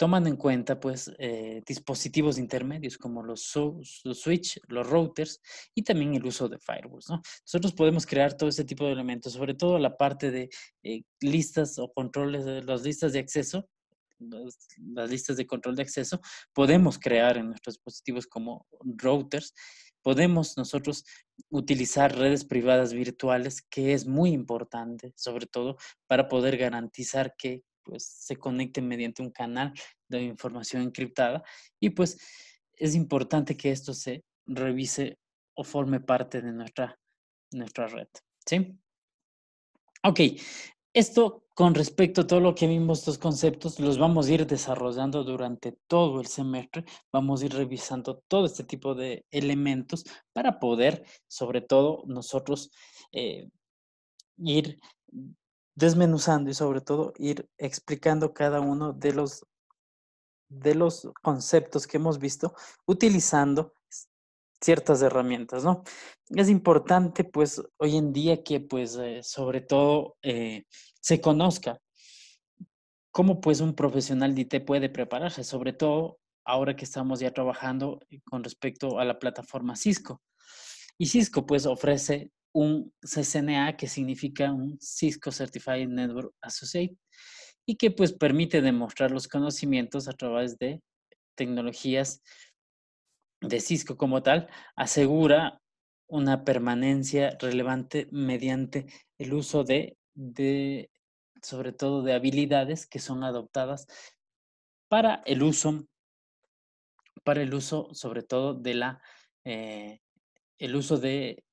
toman en cuenta pues eh, dispositivos intermedios como los, switch, los routers y también el uso de firewalls. Nosotros podemos crear todo ese tipo de elementos, sobre todo la parte de eh, listas o controles, de eh, las listas de acceso, las listas de control de acceso, podemos crear en nuestros dispositivos como routers podemos nosotros utilizar redes privadas virtuales, que es muy importante, sobre todo para poder garantizar que pues, se conecten mediante un canal de información encriptada y pues es importante que esto se revise o forme parte de nuestra, nuestra red. ¿Sí? Ok, esto con respecto a todo lo que vimos, estos conceptos, los vamos a ir desarrollando durante todo el semestre. Vamos a ir revisando todo este tipo de elementos para poder, sobre todo, nosotros eh, ir desmenuzando y sobre todo ir explicando cada uno de los, de los conceptos que hemos visto utilizando ciertas herramientas, ¿no? Es importante, pues, hoy en día que, pues, eh, sobre todo eh, se conozca cómo, pues, un profesional de IT puede prepararse, sobre todo ahora que estamos ya trabajando eh, con respecto a la plataforma Cisco. Y Cisco, pues, ofrece un CCNA, que significa un Cisco Certified Network Associate, y que pues permite demostrar los conocimientos a través de tecnologías de Cisco como tal, asegura una permanencia relevante mediante el uso de, sobre todo de habilidades que son adoptadas para el uso, para el uso sobre todo de la, eh, el uso de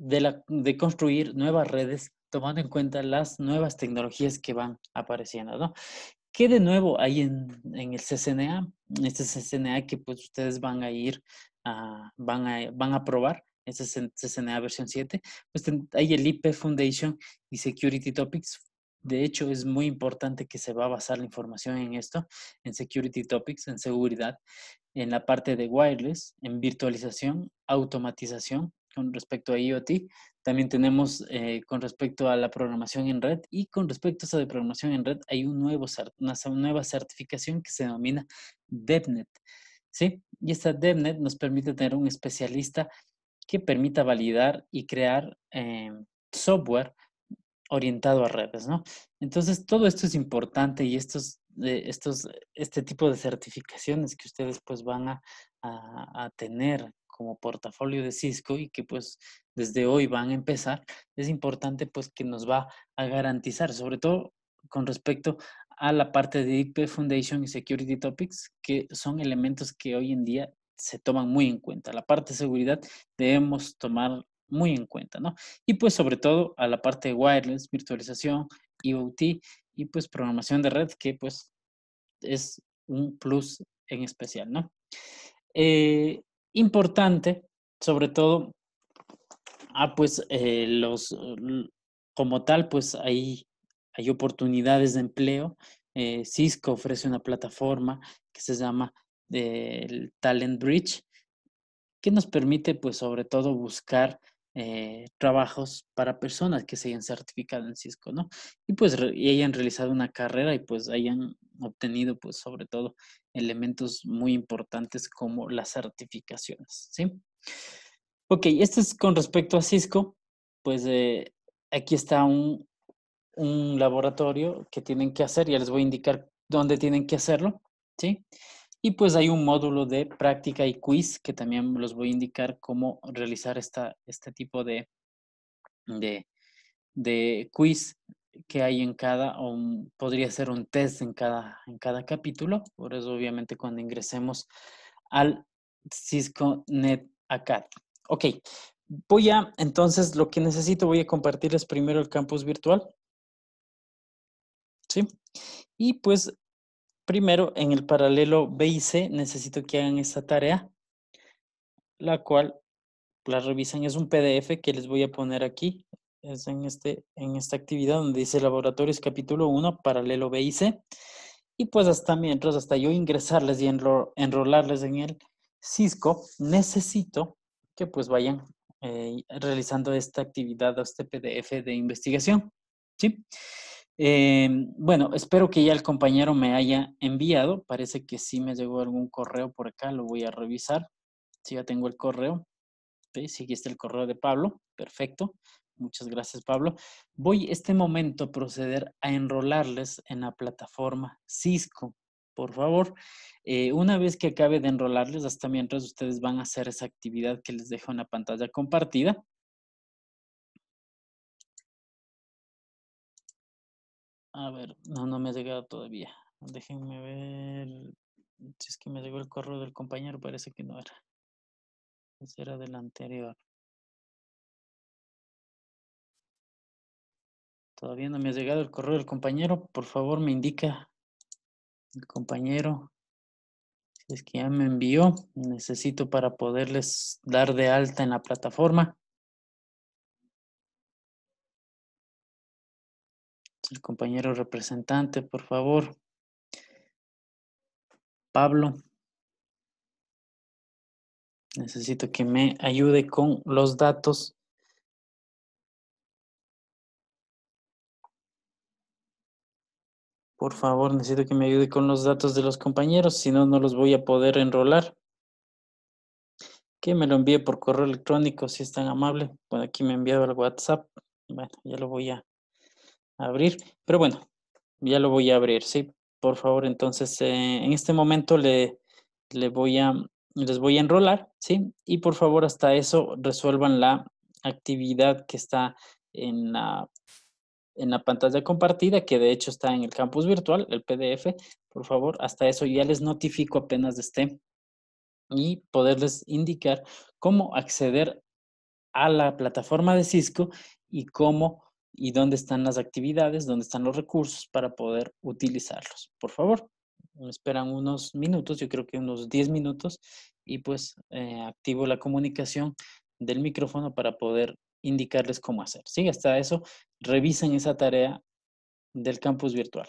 de, la, de construir nuevas redes tomando en cuenta las nuevas tecnologías que van apareciendo, ¿no? ¿qué de nuevo hay en, en, el CCNA, este CCNA que pues ustedes van a ir, van, a, van a probar, este CCNA versión 7, pues hay el IP Foundation y Security Topics. De hecho, es muy importante que se va a basar la información en esto, en Security Topics, en seguridad, en la parte de wireless, en virtualización, automatización, con respecto a IoT. También tenemos eh, con respecto a la programación en red y con respecto a esa de programación en red hay un nuevo, una nueva certificación que se denomina DevNet. ¿sí? Y esta DevNet nos permite tener un especialista que permita validar y crear em, software orientado a redes, ¿no? Entonces, todo esto es importante y estos, eh, estos, este tipo de certificaciones que ustedes pues van a tener como portafolio de Cisco y que pues desde hoy van a empezar, es importante pues que nos va a garantizar, sobre todo con respecto a la parte de IP Foundation y Security Topics, que son elementos que hoy en día se toman muy en cuenta. La parte de seguridad debemos tomar muy en cuenta, ¿no? Y pues sobre todo a la parte de wireless, virtualización, IoT y pues programación de red, que pues es un plus en especial, ¿no? Eh, importante, sobre todo, ah, pues eh, los, como tal, pues hay, hay oportunidades de empleo. Eh, Cisco ofrece una plataforma que se llama eh, Talent Bridge, que nos permite, pues, sobre todo buscar trabajos para personas que se hayan certificado en Cisco, ¿no? Y pues hayan realizado una carrera y pues hayan obtenido, pues, sobre todo elementos muy importantes como las certificaciones, ¿sí? Ok, esto es con respecto a Cisco, pues eh, aquí está un, laboratorio que tienen que hacer, ya les voy a indicar dónde tienen que hacerlo, ¿sí? Y pues hay un módulo de práctica y quiz que también los voy a indicar cómo realizar esta, este tipo de, de, de quiz que hay en cada, o podría ser un test en cada, en cada capítulo. Por eso, obviamente, cuando ingresemos al Cisco Net Acad. Ok, voy a, entonces, lo que necesito, voy a compartirles primero el campus virtual. ¿Sí? Y pues, primero, en el paralelo B y C, necesito que hagan esta tarea, la cual la revisan. Es un PDF que les voy a poner aquí es en, este, en esta actividad donde dice laboratorios capítulo 1, paralelo B y C. Y pues hasta mientras, hasta yo ingresarles y enrolarles en el Cisco, necesito que pues vayan eh, realizando esta actividad este PDF de investigación. Eh, bueno, espero que ya el compañero me haya enviado. Parece que sí me llegó algún correo por acá, lo voy a revisar. Si sí, ya tengo el correo. ¿Sí? sí, aquí está el correo de Pablo. Perfecto. Muchas gracias, Pablo. Voy este momento a proceder a enrolarles en la plataforma Cisco. Por favor, eh, una vez que acabe de enrolarles, hasta mientras ustedes van a hacer esa actividad que les dejo en la pantalla compartida, A ver, no, no me ha llegado todavía. Déjenme ver. Si es que me llegó el correo del compañero, parece que no era. Ese era del anterior. Todavía no me ha llegado el correo del compañero. Por favor, me indica el compañero si es que ya me envió. Necesito para poderles dar de alta en la plataforma. El compañero representante, por favor. Pablo. Necesito que me ayude con los datos Por favor, necesito que me ayude con los datos de los compañeros, si no, no los voy a poder enrolar. Que me lo envíe por correo electrónico, si es tan amable. Bueno, aquí me ha enviado el WhatsApp. Bueno, ya lo voy a abrir. Pero bueno, ya lo voy a abrir, ¿sí? Por favor, entonces, eh, en este momento le, le voy a, les voy a enrolar, ¿sí? Y por favor, hasta eso, resuelvan la actividad que está en la en la pantalla compartida, que de hecho está en el campus virtual, el PDF, por favor, hasta eso ya les notifico apenas esté y poderles indicar cómo acceder a la plataforma de Cisco y cómo y dónde están las actividades, dónde están los recursos para poder utilizarlos. Por favor, me esperan unos minutos, yo creo que unos 10 minutos, y pues eh, activo la comunicación del micrófono para poder indicarles cómo hacer. ¿sí? Hasta eso, revisen esa tarea del campus virtual.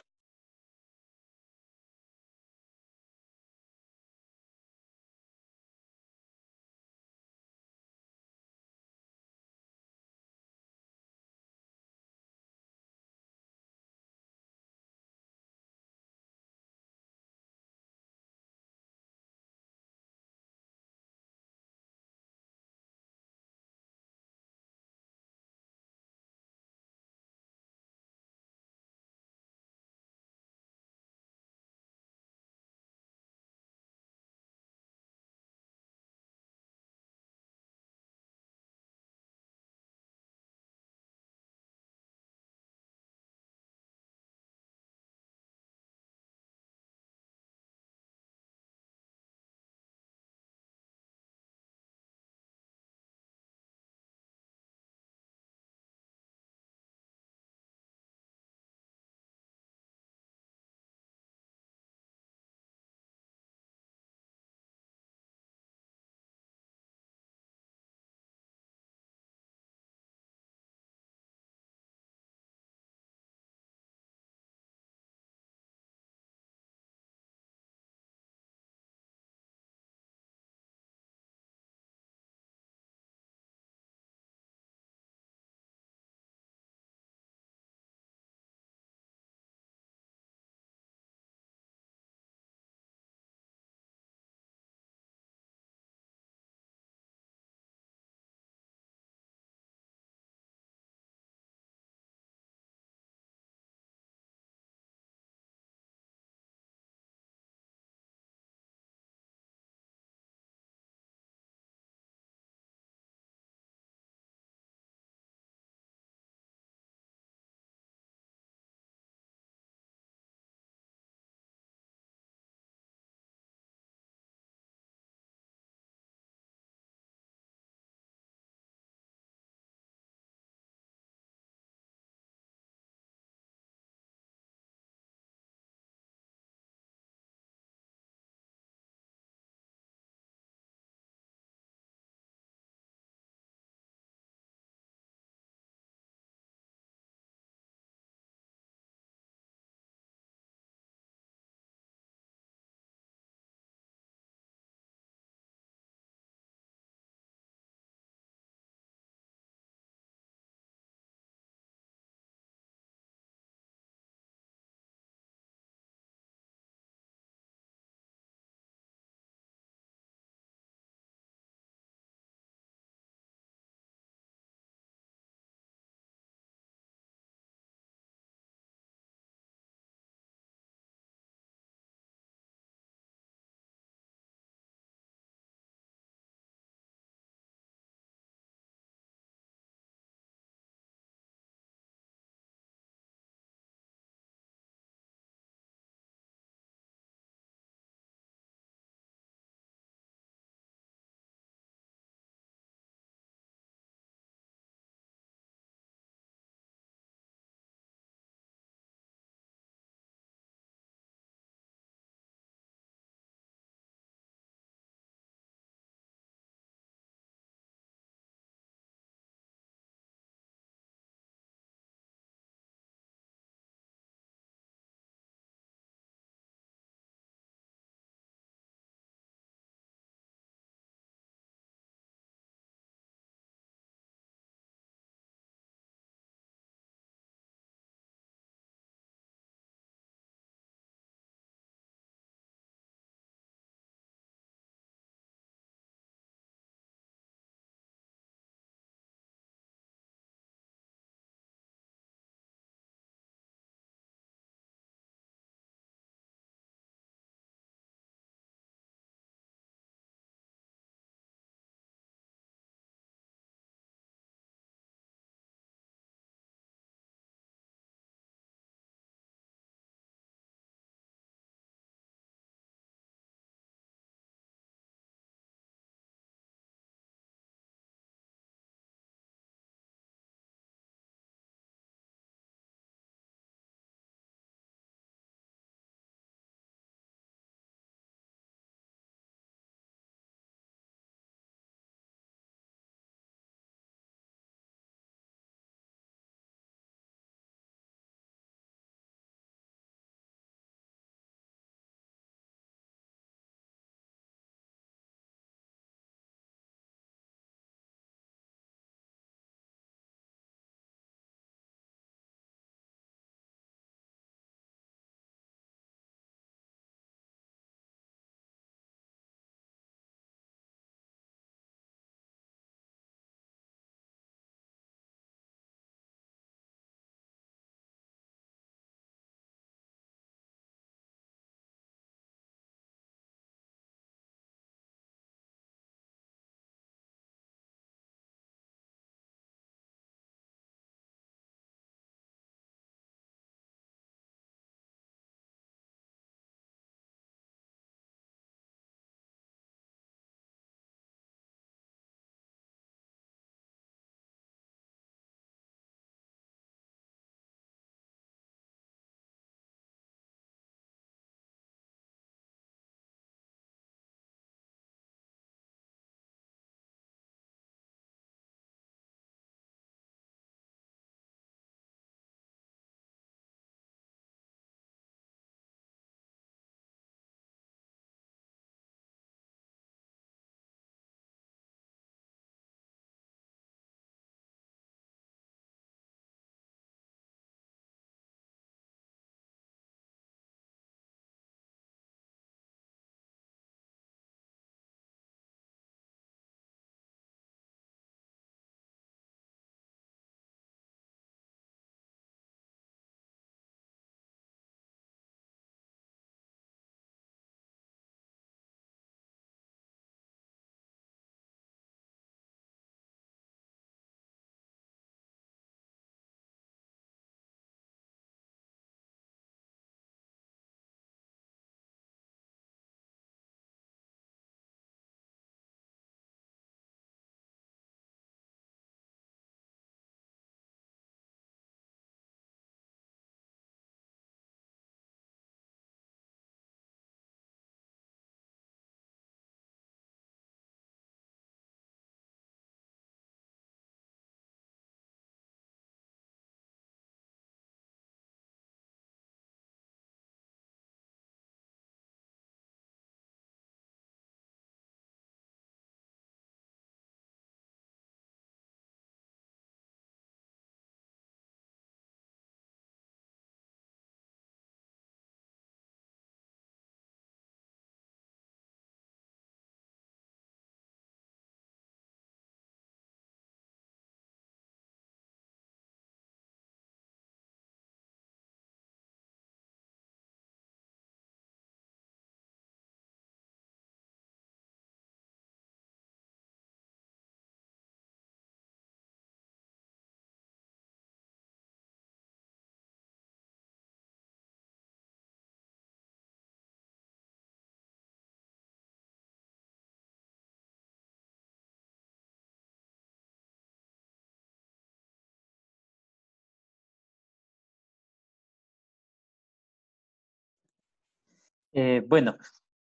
Eh, bueno,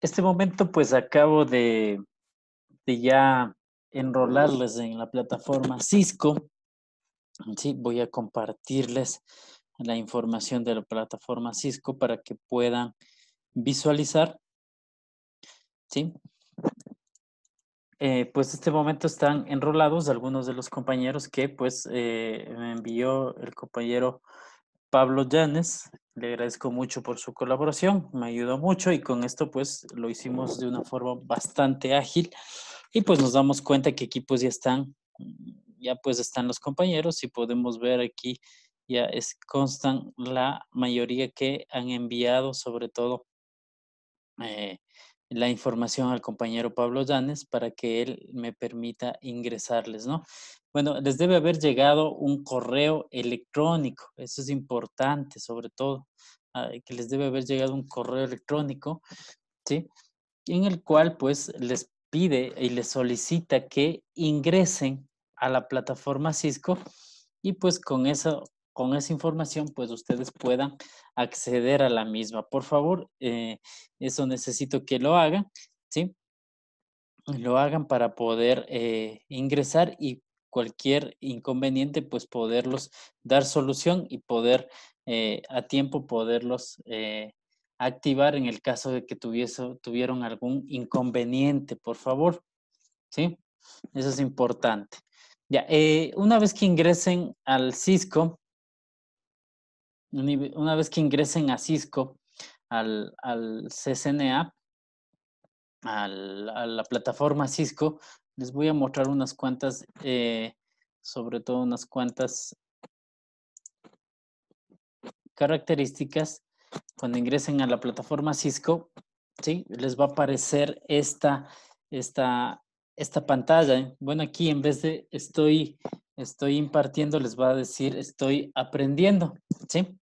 este momento pues acabo de, ya enrolarles en la plataforma Cisco. Sí, voy a compartirles la información de la plataforma Cisco para que puedan visualizar. Sí. Eh, pues este momento están enrolados algunos de los compañeros que pues eh, me envió el compañero Pablo Llanes, le agradezco mucho por su colaboración, me ayudó mucho y con esto pues lo hicimos de una forma bastante ágil y pues nos damos cuenta que aquí pues ya están, ya pues están los compañeros y podemos ver aquí ya es, constan la mayoría que han enviado sobre todo eh, la información al compañero Pablo Llanes para que él me permita ingresarles, ¿no? Bueno, les debe haber llegado un correo electrónico, eso es importante sobre todo, ah, que les debe haber llegado un correo electrónico, ¿sí? En el cual pues les pide y les solicita que ingresen a la plataforma Cisco y pues con esa, con esa información pues ustedes puedan acceder a la misma. Por favor, eh, eso necesito que lo hagan, ¿sí? Lo hagan para poder eh, ingresar y cualquier inconveniente, pues poderlos dar solución y poder eh, a tiempo poderlos eh, activar en el caso de que tuviesen tuvieron algún inconveniente, por favor. ¿Sí? Eso es importante. Ya, eh, una vez que ingresen al Cisco, una vez que ingresen a Cisco, al, al CCNA, a la plataforma Cisco, les voy a mostrar unas cuantas, eh, sobre todo unas cuantas características. Cuando ingresen a la plataforma Cisco, ¿sí? les va a aparecer esta, esta pantalla. Bueno, aquí en vez de estoy, estoy impartiendo, les va a decir estoy aprendiendo. ¿sí?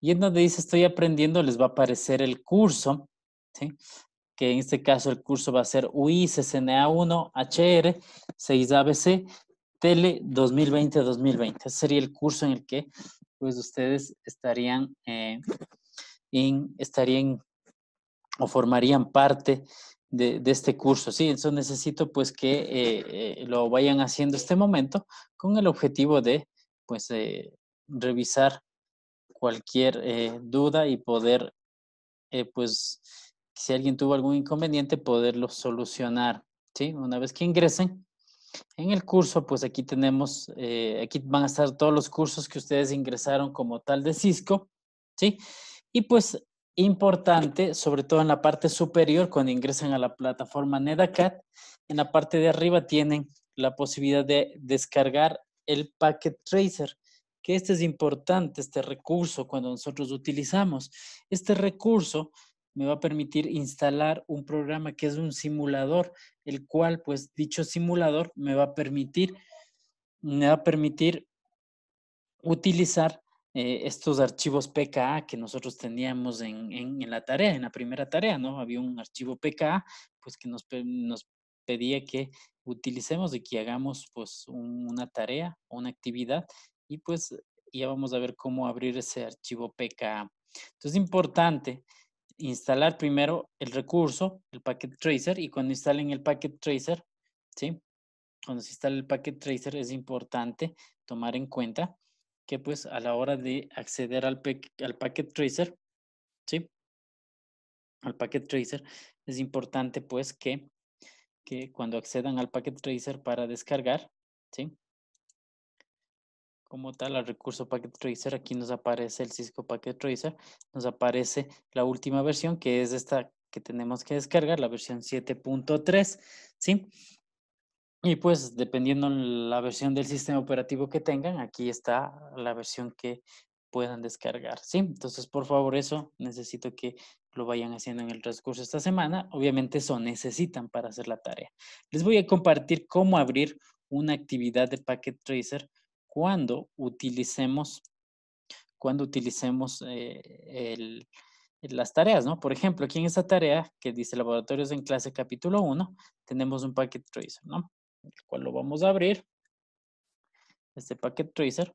Y en donde dice estoy aprendiendo, les va a aparecer el curso. ¿sí? que en este caso el curso va a ser UI cna 1 HR 6ABC Tele 2020-2020. Ese sería el curso en el que pues ustedes estarían, eh, estarían o formarían parte de, este curso. Sí, eso necesito pues que eh, eh, lo vayan haciendo este momento con el objetivo de pues revisar cualquier duda y poder pues si alguien tuvo algún inconveniente, poderlo solucionar. ¿sí? Una vez que ingresen en el curso, pues aquí tenemos, eh, aquí van a estar todos los cursos que ustedes ingresaron como tal de Cisco. ¿sí? Y pues importante, sobre todo en la parte superior, cuando ingresan a la plataforma NedaCat, en la parte de arriba tienen la posibilidad de descargar el Packet Tracer, que este es importante, este recurso, cuando nosotros utilizamos. Este recurso me va a permitir instalar un programa que es un simulador, el cual pues dicho simulador me va a permitir, me va a permitir utilizar eh, estos archivos PKA que nosotros teníamos en, en, la tarea, en la primera tarea, ¿no? Había un archivo PKA pues que nos, nos pedía que utilicemos y que hagamos pues una tarea una actividad y pues ya vamos a ver cómo abrir ese archivo PKA. Entonces es importante instalar primero el recurso, el packet tracer, y cuando instalen el packet tracer, ¿sí? Cuando se instale el packet tracer es importante tomar en cuenta que pues a la hora de acceder al, al packet tracer, ¿sí? Al packet tracer, es importante pues que, que cuando accedan al packet tracer para descargar, ¿sí? como tal al recurso Packet Tracer. Aquí nos aparece el Cisco Packet Tracer, nos aparece la última versión que es esta que tenemos que descargar, la versión 7.3, ¿sí? Y pues dependiendo la versión del sistema operativo que tengan, aquí está la versión que puedan descargar, ¿sí? Entonces, por favor, eso necesito que lo vayan haciendo en el transcurso de esta semana. Obviamente eso necesitan para hacer la tarea. Les voy a compartir cómo abrir una actividad de Packet Tracer cuando utilicemos, cuando utilicemos eh, las tareas, Por ejemplo, aquí en esta tarea que dice laboratorios en clase capítulo 1, tenemos un packet tracer, ¿no? El cual lo vamos a abrir, este packet tracer,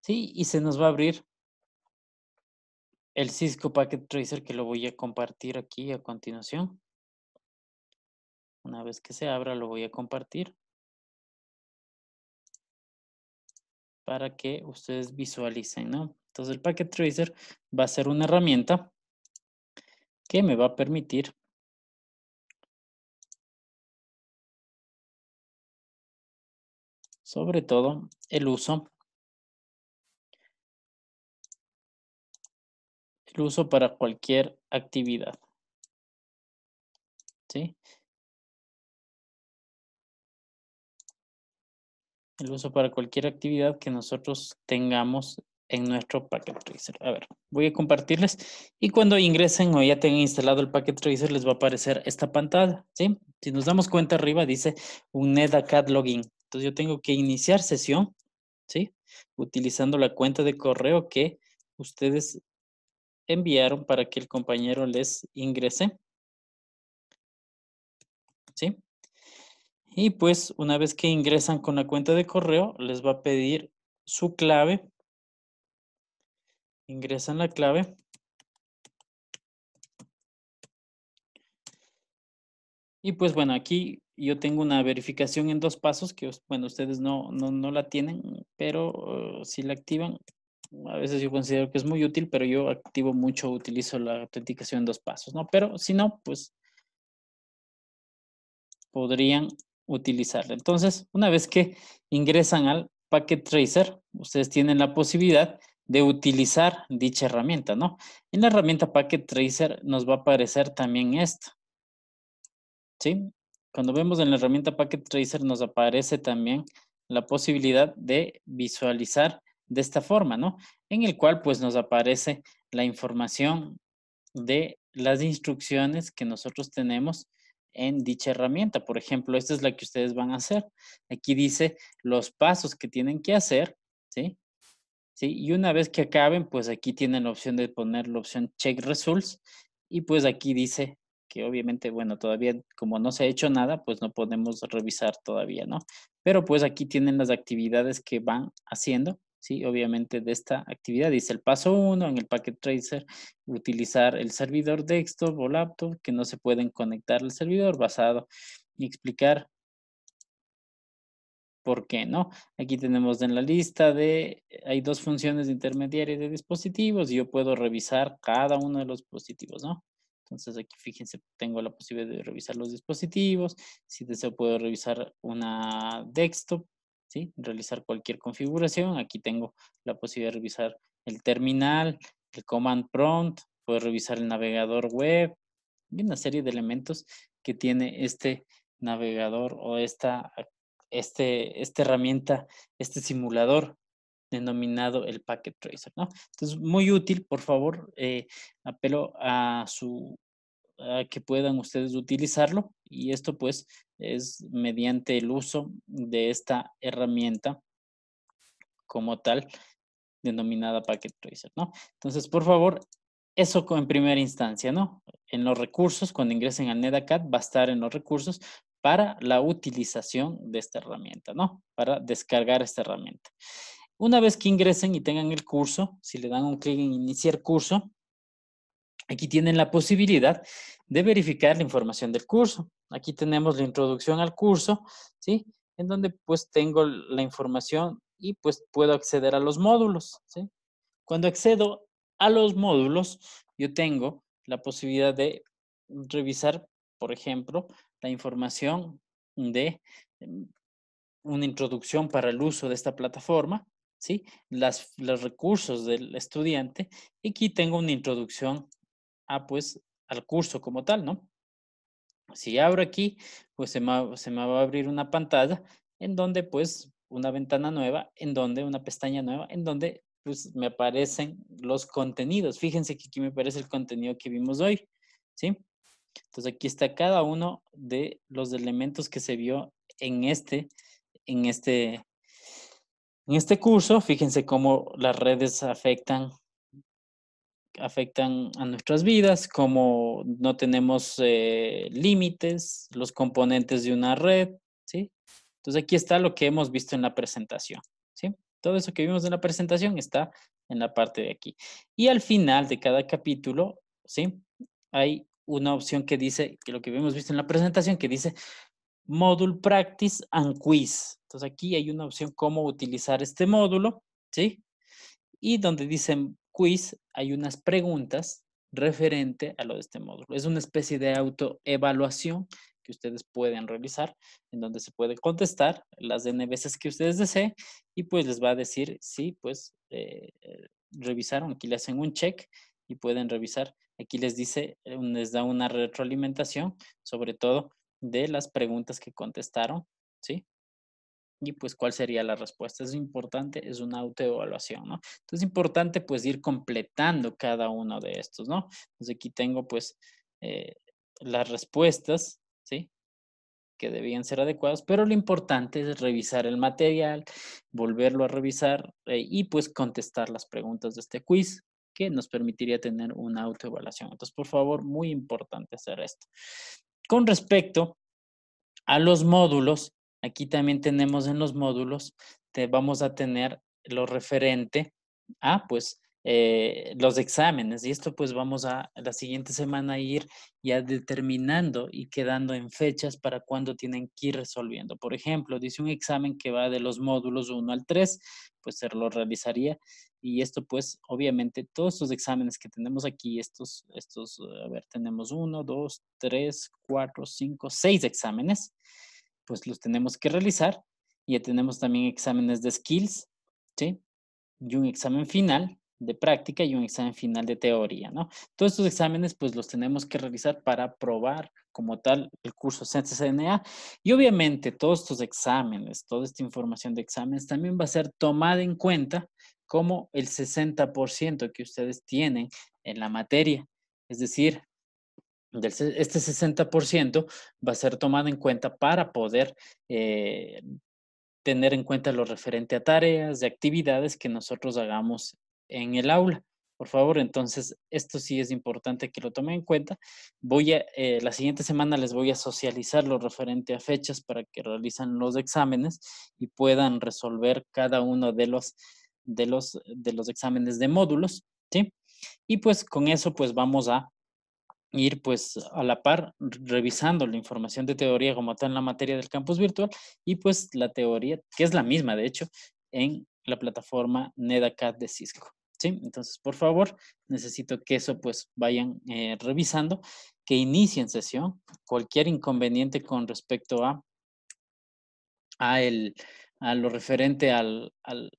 ¿sí? Y se nos va a abrir el Cisco Packet Tracer que lo voy a compartir aquí a continuación. Una vez que se abra lo voy a compartir. para que ustedes visualicen, ¿no? Entonces el Packet Tracer va a ser una herramienta que me va a permitir sobre todo el uso el uso para cualquier actividad. ¿Sí? el uso para cualquier actividad que nosotros tengamos en nuestro Packet Tracer. A ver, voy a compartirles y cuando ingresen o ya tengan instalado el Packet Tracer les va a aparecer esta pantalla, ¿sí? Si nos damos cuenta arriba dice CAD Login. Entonces yo tengo que iniciar sesión, ¿sí? Utilizando la cuenta de correo que ustedes enviaron para que el compañero les ingrese. ¿Sí? Y pues una vez que ingresan con la cuenta de correo, les va a pedir su clave. Ingresan la clave. Y pues bueno, aquí yo tengo una verificación en dos pasos que, bueno, ustedes no, la tienen, pero uh, si la activan, a veces yo considero que es muy útil, pero yo activo mucho, utilizo la autenticación en dos pasos, ¿no? Pero si no, pues podrían utilizarla. Entonces, una vez que ingresan al Packet Tracer, ustedes tienen la posibilidad de utilizar dicha herramienta, ¿no? En la herramienta Packet Tracer nos va a aparecer también esto. ¿Sí? Cuando vemos en la herramienta Packet Tracer nos aparece también la posibilidad de visualizar de esta forma, ¿no? En el cual pues nos aparece la información de las instrucciones que nosotros tenemos en dicha herramienta. Por ejemplo, esta es la que ustedes van a hacer. Aquí dice los pasos que tienen que hacer, ¿sí? ¿Sí? Y una vez que acaben, pues aquí tienen la opción de poner la opción Check Results y pues aquí dice que obviamente, bueno, todavía como no se ha hecho nada, pues no podemos revisar todavía, ¿no? Pero pues aquí tienen las actividades que van haciendo ¿sí? obviamente de esta actividad. Dice el paso 1, en el Packet Tracer, utilizar el servidor desktop o laptop que no se pueden conectar al servidor basado y explicar ¿Por qué no? Aquí tenemos en la lista de, eh, hay dos funciones intermediarias de dispositivos y yo puedo revisar cada uno de los dispositivos, ¿no? Entonces aquí fíjense, tengo la posibilidad de revisar los dispositivos, si deseo puedo revisar una desktop realizar cualquier configuración. Aquí tengo la posibilidad de revisar el terminal, el command prompt, puedo revisar el navegador web y una serie de elementos que tiene este navegador o esta, este, esta herramienta, este simulador denominado el Packet Tracer. ¿no? Entonces, muy útil, por favor, eh, apelo a su eh, que puedan ustedes utilizarlo y esto pues es mediante el uso de esta herramienta como tal denominada Packet Tracer, ¿no? Entonces, por favor, eso en primera instancia, ¿no? En los recursos, cuando ingresen al NEDACAT, va a estar en los recursos para la utilización de esta herramienta, ¿no? Para descargar esta herramienta. Una vez que ingresen y tengan el curso, si le dan un clic en iniciar curso, Aquí tienen la posibilidad de verificar la información del curso. Aquí tenemos la introducción al curso, ¿sí? En donde pues tengo la información y pues puedo acceder a los módulos, ¿sí? Cuando accedo a los módulos, yo tengo la posibilidad de revisar, por ejemplo, la información de em, una introducción para el uso de esta plataforma, ¿sí? Las, los recursos del estudiante. Y aquí tengo una introducción a, ah, pues, al curso como tal, ¿no? Si abro aquí, pues se me, se me va a abrir una pantalla en donde, pues, una ventana nueva, en donde una pestaña nueva, en donde, pues, me aparecen los contenidos. Fíjense que aquí me aparece el contenido que vimos hoy, ¿sí? Entonces, aquí está cada uno de los elementos que se vio en este, en este, en este curso. Fíjense cómo las redes afectan afectan a nuestras vidas, como no tenemos eh, límites, los componentes de una red, ¿sí? Entonces aquí está lo que hemos visto en la presentación, ¿sí? Todo eso que vimos en la presentación está en la parte de aquí. Y al final de cada capítulo, ¿sí? Hay una opción que dice, que lo que hemos visto en la presentación, que dice Module Practice and Quiz. Entonces aquí hay una opción cómo utilizar este módulo, ¿sí? Y donde dicen quiz hay unas preguntas referente a lo de este módulo. Es una especie de autoevaluación que ustedes pueden realizar, en donde se puede contestar las N veces que ustedes deseen y pues les va a decir si sí, pues eh, eh, revisaron, aquí le hacen un check y pueden revisar. Aquí les dice, eh, les da una retroalimentación, sobre todo de las preguntas que contestaron, ¿sí? y pues cuál sería la respuesta. Es importante, es una autoevaluación, ¿no? Entonces es importante pues ir completando cada uno de estos, ¿no? Entonces aquí tengo pues eh, las respuestas, ¿sí? que debían ser adecuadas, pero lo importante es revisar el material, volverlo a revisar eh, y pues contestar las preguntas de este quiz que nos permitiría tener una autoevaluación. Entonces, por favor, muy importante hacer esto. Con respecto a los módulos, Aquí también tenemos en los módulos, te, vamos a tener lo referente a, pues, eh, los exámenes. Y esto pues vamos a la siguiente semana ir ya determinando y quedando en fechas para cuándo tienen que ir resolviendo. Por ejemplo, dice un examen que va de los módulos 1 al 3, pues se lo realizaría. Y esto pues obviamente todos estos exámenes que tenemos aquí, estos, estos, a ver, tenemos 1, 2, 3, 4, 5, 6 exámenes pues los tenemos que realizar. Ya tenemos también exámenes de skills, ¿sí? Y un examen final de práctica y un examen final de teoría, ¿no? Todos estos exámenes, pues los tenemos que realizar para probar como tal el curso CNA. Y obviamente todos estos exámenes, toda esta información de exámenes también va a ser tomada en cuenta como el 60% que ustedes tienen en la materia. Es decir, este 60% va a ser tomado en cuenta para poder eh, tener en cuenta lo referente a tareas de actividades que nosotros hagamos en el aula. Por favor, entonces, esto sí es importante que lo tomen en cuenta. Voy a, eh, la siguiente semana les voy a socializar lo referente a fechas para que realizan los exámenes y puedan resolver cada uno de los, de los, de los exámenes de módulos, ¿sí? Y pues con eso pues vamos a ir pues a la par revisando la información de teoría como está en la materia del campus virtual y pues la teoría, que es la misma de hecho, en la plataforma NEDACAT de Cisco. ¿sí? Entonces, por favor, necesito que eso pues vayan eh, revisando, que inicien sesión, cualquier inconveniente con respecto a, a, el, a lo referente al, al,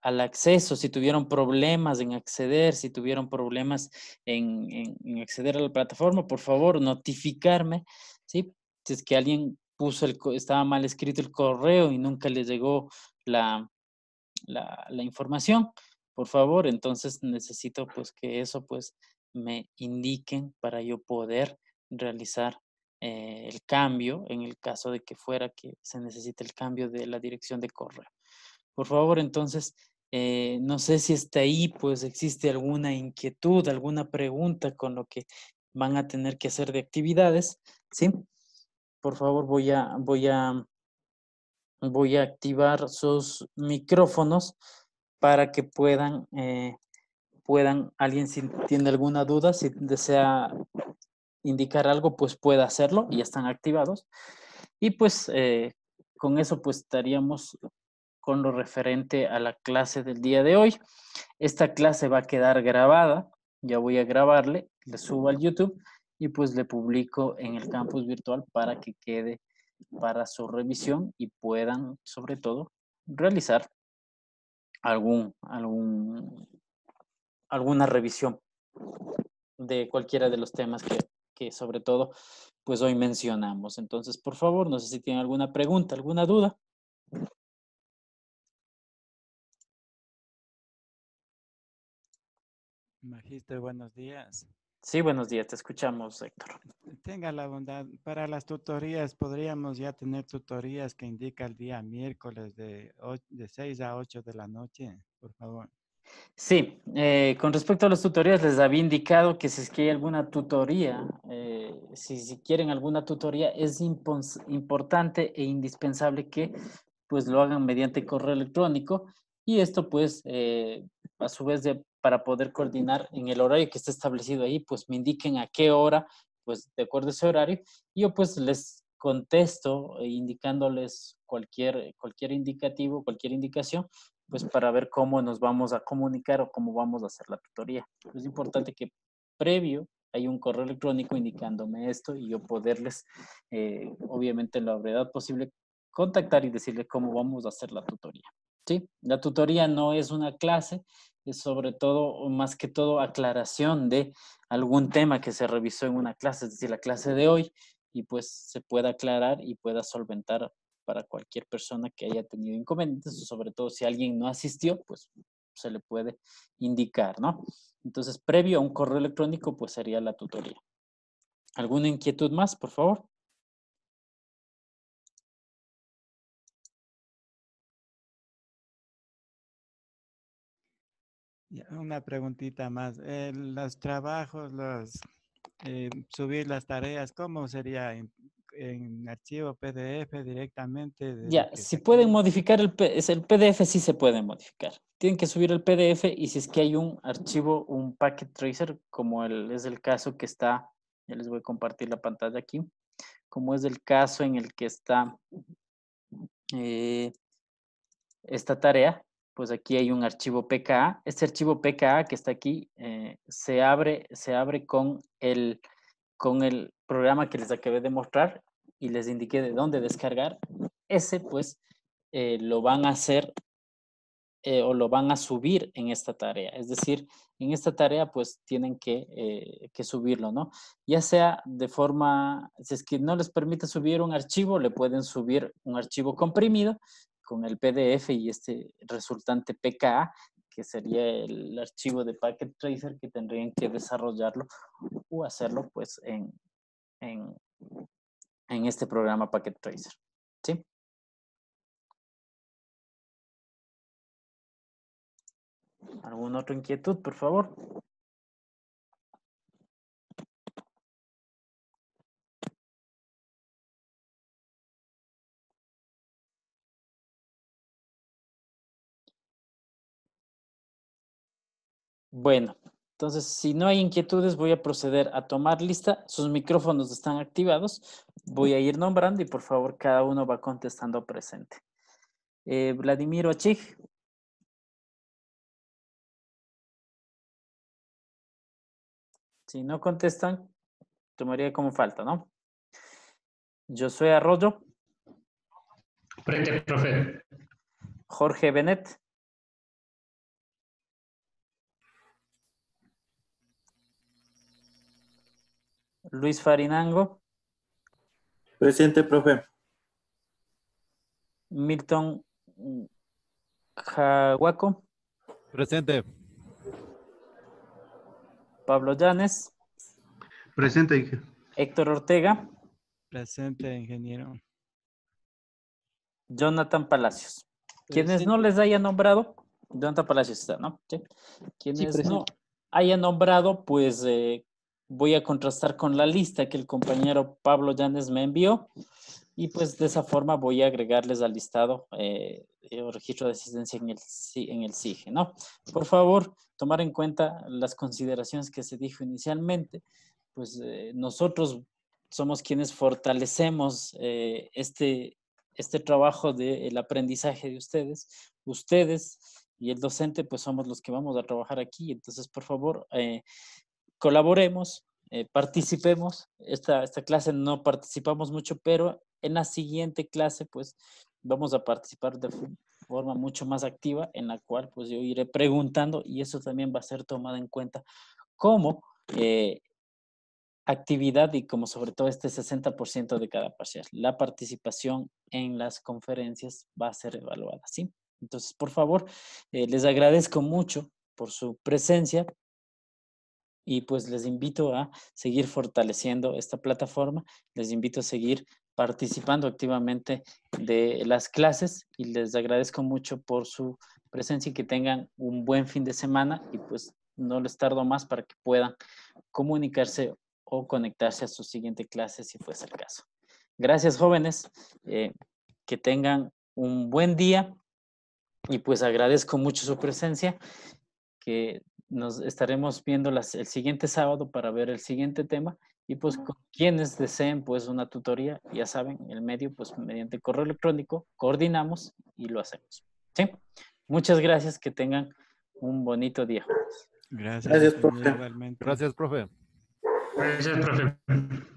al, acceso, si tuvieron problemas en acceder, si tuvieron problemas en, acceder a la plataforma, por favor, notificarme, Si es que alguien puso el, estaba mal escrito el correo y nunca le llegó la, la, información, por favor, entonces necesito pues que eso pues me indiquen para yo poder realizar eh, el cambio en el caso de que fuera que se necesite el cambio de la dirección de correo. Por favor, entonces, eh, no sé si está ahí, pues existe alguna inquietud, alguna pregunta con lo que van a tener que hacer de actividades, ¿sí? Por favor, voy a, voy a, voy a activar sus micrófonos para que puedan, eh, puedan, alguien si tiene alguna duda, si desea indicar algo, pues pueda hacerlo, ya están activados. Y pues eh, con eso pues estaríamos con lo referente a la clase del día de hoy. Esta clase va a quedar grabada, ya voy a grabarle, le subo al YouTube y pues le publico en el campus virtual para que quede para su revisión y puedan sobre todo realizar algún, algún alguna revisión de cualquiera de los temas que, que, sobre todo pues hoy mencionamos. Entonces, por favor, no sé si tienen alguna pregunta, alguna duda. Magister, buenos días. Sí, buenos días, te escuchamos, Héctor. Tenga la bondad. Para las tutorías, podríamos ya tener tutorías que indica el día miércoles de, de 6 a 8 de la noche, por favor. Sí, eh, con respecto a las tutorías, les había indicado que si es que hay alguna tutoría, eh, si, quieren alguna tutoría, es importante e indispensable que pues lo hagan mediante correo electrónico y esto pues eh, a su vez de para poder coordinar en el horario que está establecido ahí, pues me indiquen a qué hora, pues de acuerdo a ese horario, yo pues les contesto eh, indicándoles cualquier, cualquier indicativo, cualquier indicación, pues para ver cómo nos vamos a comunicar o cómo vamos a hacer la tutoría. Es importante que previo hay un correo electrónico indicándome esto y yo poderles, eh, obviamente, en la brevedad posible, contactar y decirles cómo vamos a hacer la tutoría. ¿Sí? La tutoría no es una clase, sobre todo, más que todo, aclaración de algún tema que se revisó en una clase, es decir, la clase de hoy, y pues se pueda aclarar y pueda solventar para cualquier persona que haya tenido inconvenientes, o sobre todo si alguien no asistió, pues se le puede indicar, ¿no? Entonces, previo a un correo electrónico, pues sería la tutoría. ¿Alguna inquietud más, por favor? Una preguntita más. Eh, los trabajos, los eh, subir las tareas, ¿cómo sería en, archivo PDF directamente? Ya, si pueden modificar el, el PDF, sí se puede modificar. Tienen que subir el PDF y si es que hay un archivo, un packet tracer, como el, es el caso que está, ya les voy a compartir la pantalla aquí, como es el caso en el que está eh, esta tarea, pues aquí hay un archivo PKA. Este archivo PKA que está aquí eh, se, abre, se abre con el, con el programa que les acabé de mostrar y les indiqué de dónde descargar. Ese pues eh, lo van a hacer eh, o lo van a subir en esta tarea. Es decir, en esta tarea pues tienen que, que subirlo, ¿no? Ya sea de forma, si es que no les permite subir un archivo, le pueden subir un archivo comprimido con el PDF y este resultante pk, que sería el archivo de Packet Tracer que tendrían que desarrollarlo o hacerlo pues en, en, en este programa Packet Tracer. ¿Sí? ¿Alguna otra inquietud, por favor? Bueno, entonces si no hay inquietudes voy a proceder a tomar lista. Sus micrófonos están activados. Voy a ir nombrando y por favor cada uno va contestando presente. Eh, ¿Vladimiro Vladimir Ochig. Si no contestan, tomaría como falta, ¿no? Yo soy Arroyo. profe. Jorge Benet. Luis Farinango. Presente, profe. Milton Jaguaco. Presente. Pablo Llanes. Presente, ingeniero. Héctor Ortega. Presente, ingeniero. Jonathan Palacios. Quienes no les haya nombrado, Jonathan Palacios está, ¿no? Quienes no haya nombrado, pues eh, voy a contrastar con la lista que el compañero Pablo Llanes me envió y pues de esa forma voy a agregarles al listado eh, el registro de asistencia en el, en el SIGE, ¿no? Por favor, tomar en cuenta las consideraciones que se dijo inicialmente, pues eh, nosotros somos quienes fortalecemos eh, este, este trabajo del aprendizaje de ustedes. Ustedes y el docente, pues somos los que vamos a trabajar aquí. Entonces, por favor, colaboremos, eh, participemos. Esta, esta clase no participamos mucho, pero en la siguiente clase, pues vamos a participar de forma mucho más activa, en la cual pues yo iré preguntando y eso también va a ser tomado en cuenta como eh, actividad y como sobre todo este 60% de cada parcial. La participación en las conferencias va a ser evaluada, ¿sí? Entonces, por favor, eh, les agradezco mucho por su presencia, y pues les invito a seguir fortaleciendo esta plataforma, les invito a seguir participando activamente de las clases y les agradezco mucho por su presencia y que tengan un buen fin de semana y pues no les tardo más para que puedan comunicarse o conectarse a su siguiente clase si fuese el caso. Gracias jóvenes, eh, que tengan un buen día y pues agradezco mucho su presencia, que nos estaremos viendo las, el siguiente sábado para ver el siguiente tema y pues quienes deseen pues una tutoría, ya saben, el medio pues mediante correo electrónico coordinamos y lo hacemos. Muchas gracias, que tengan un bonito día. Gracias. Gracias, profe. Gracias, profe.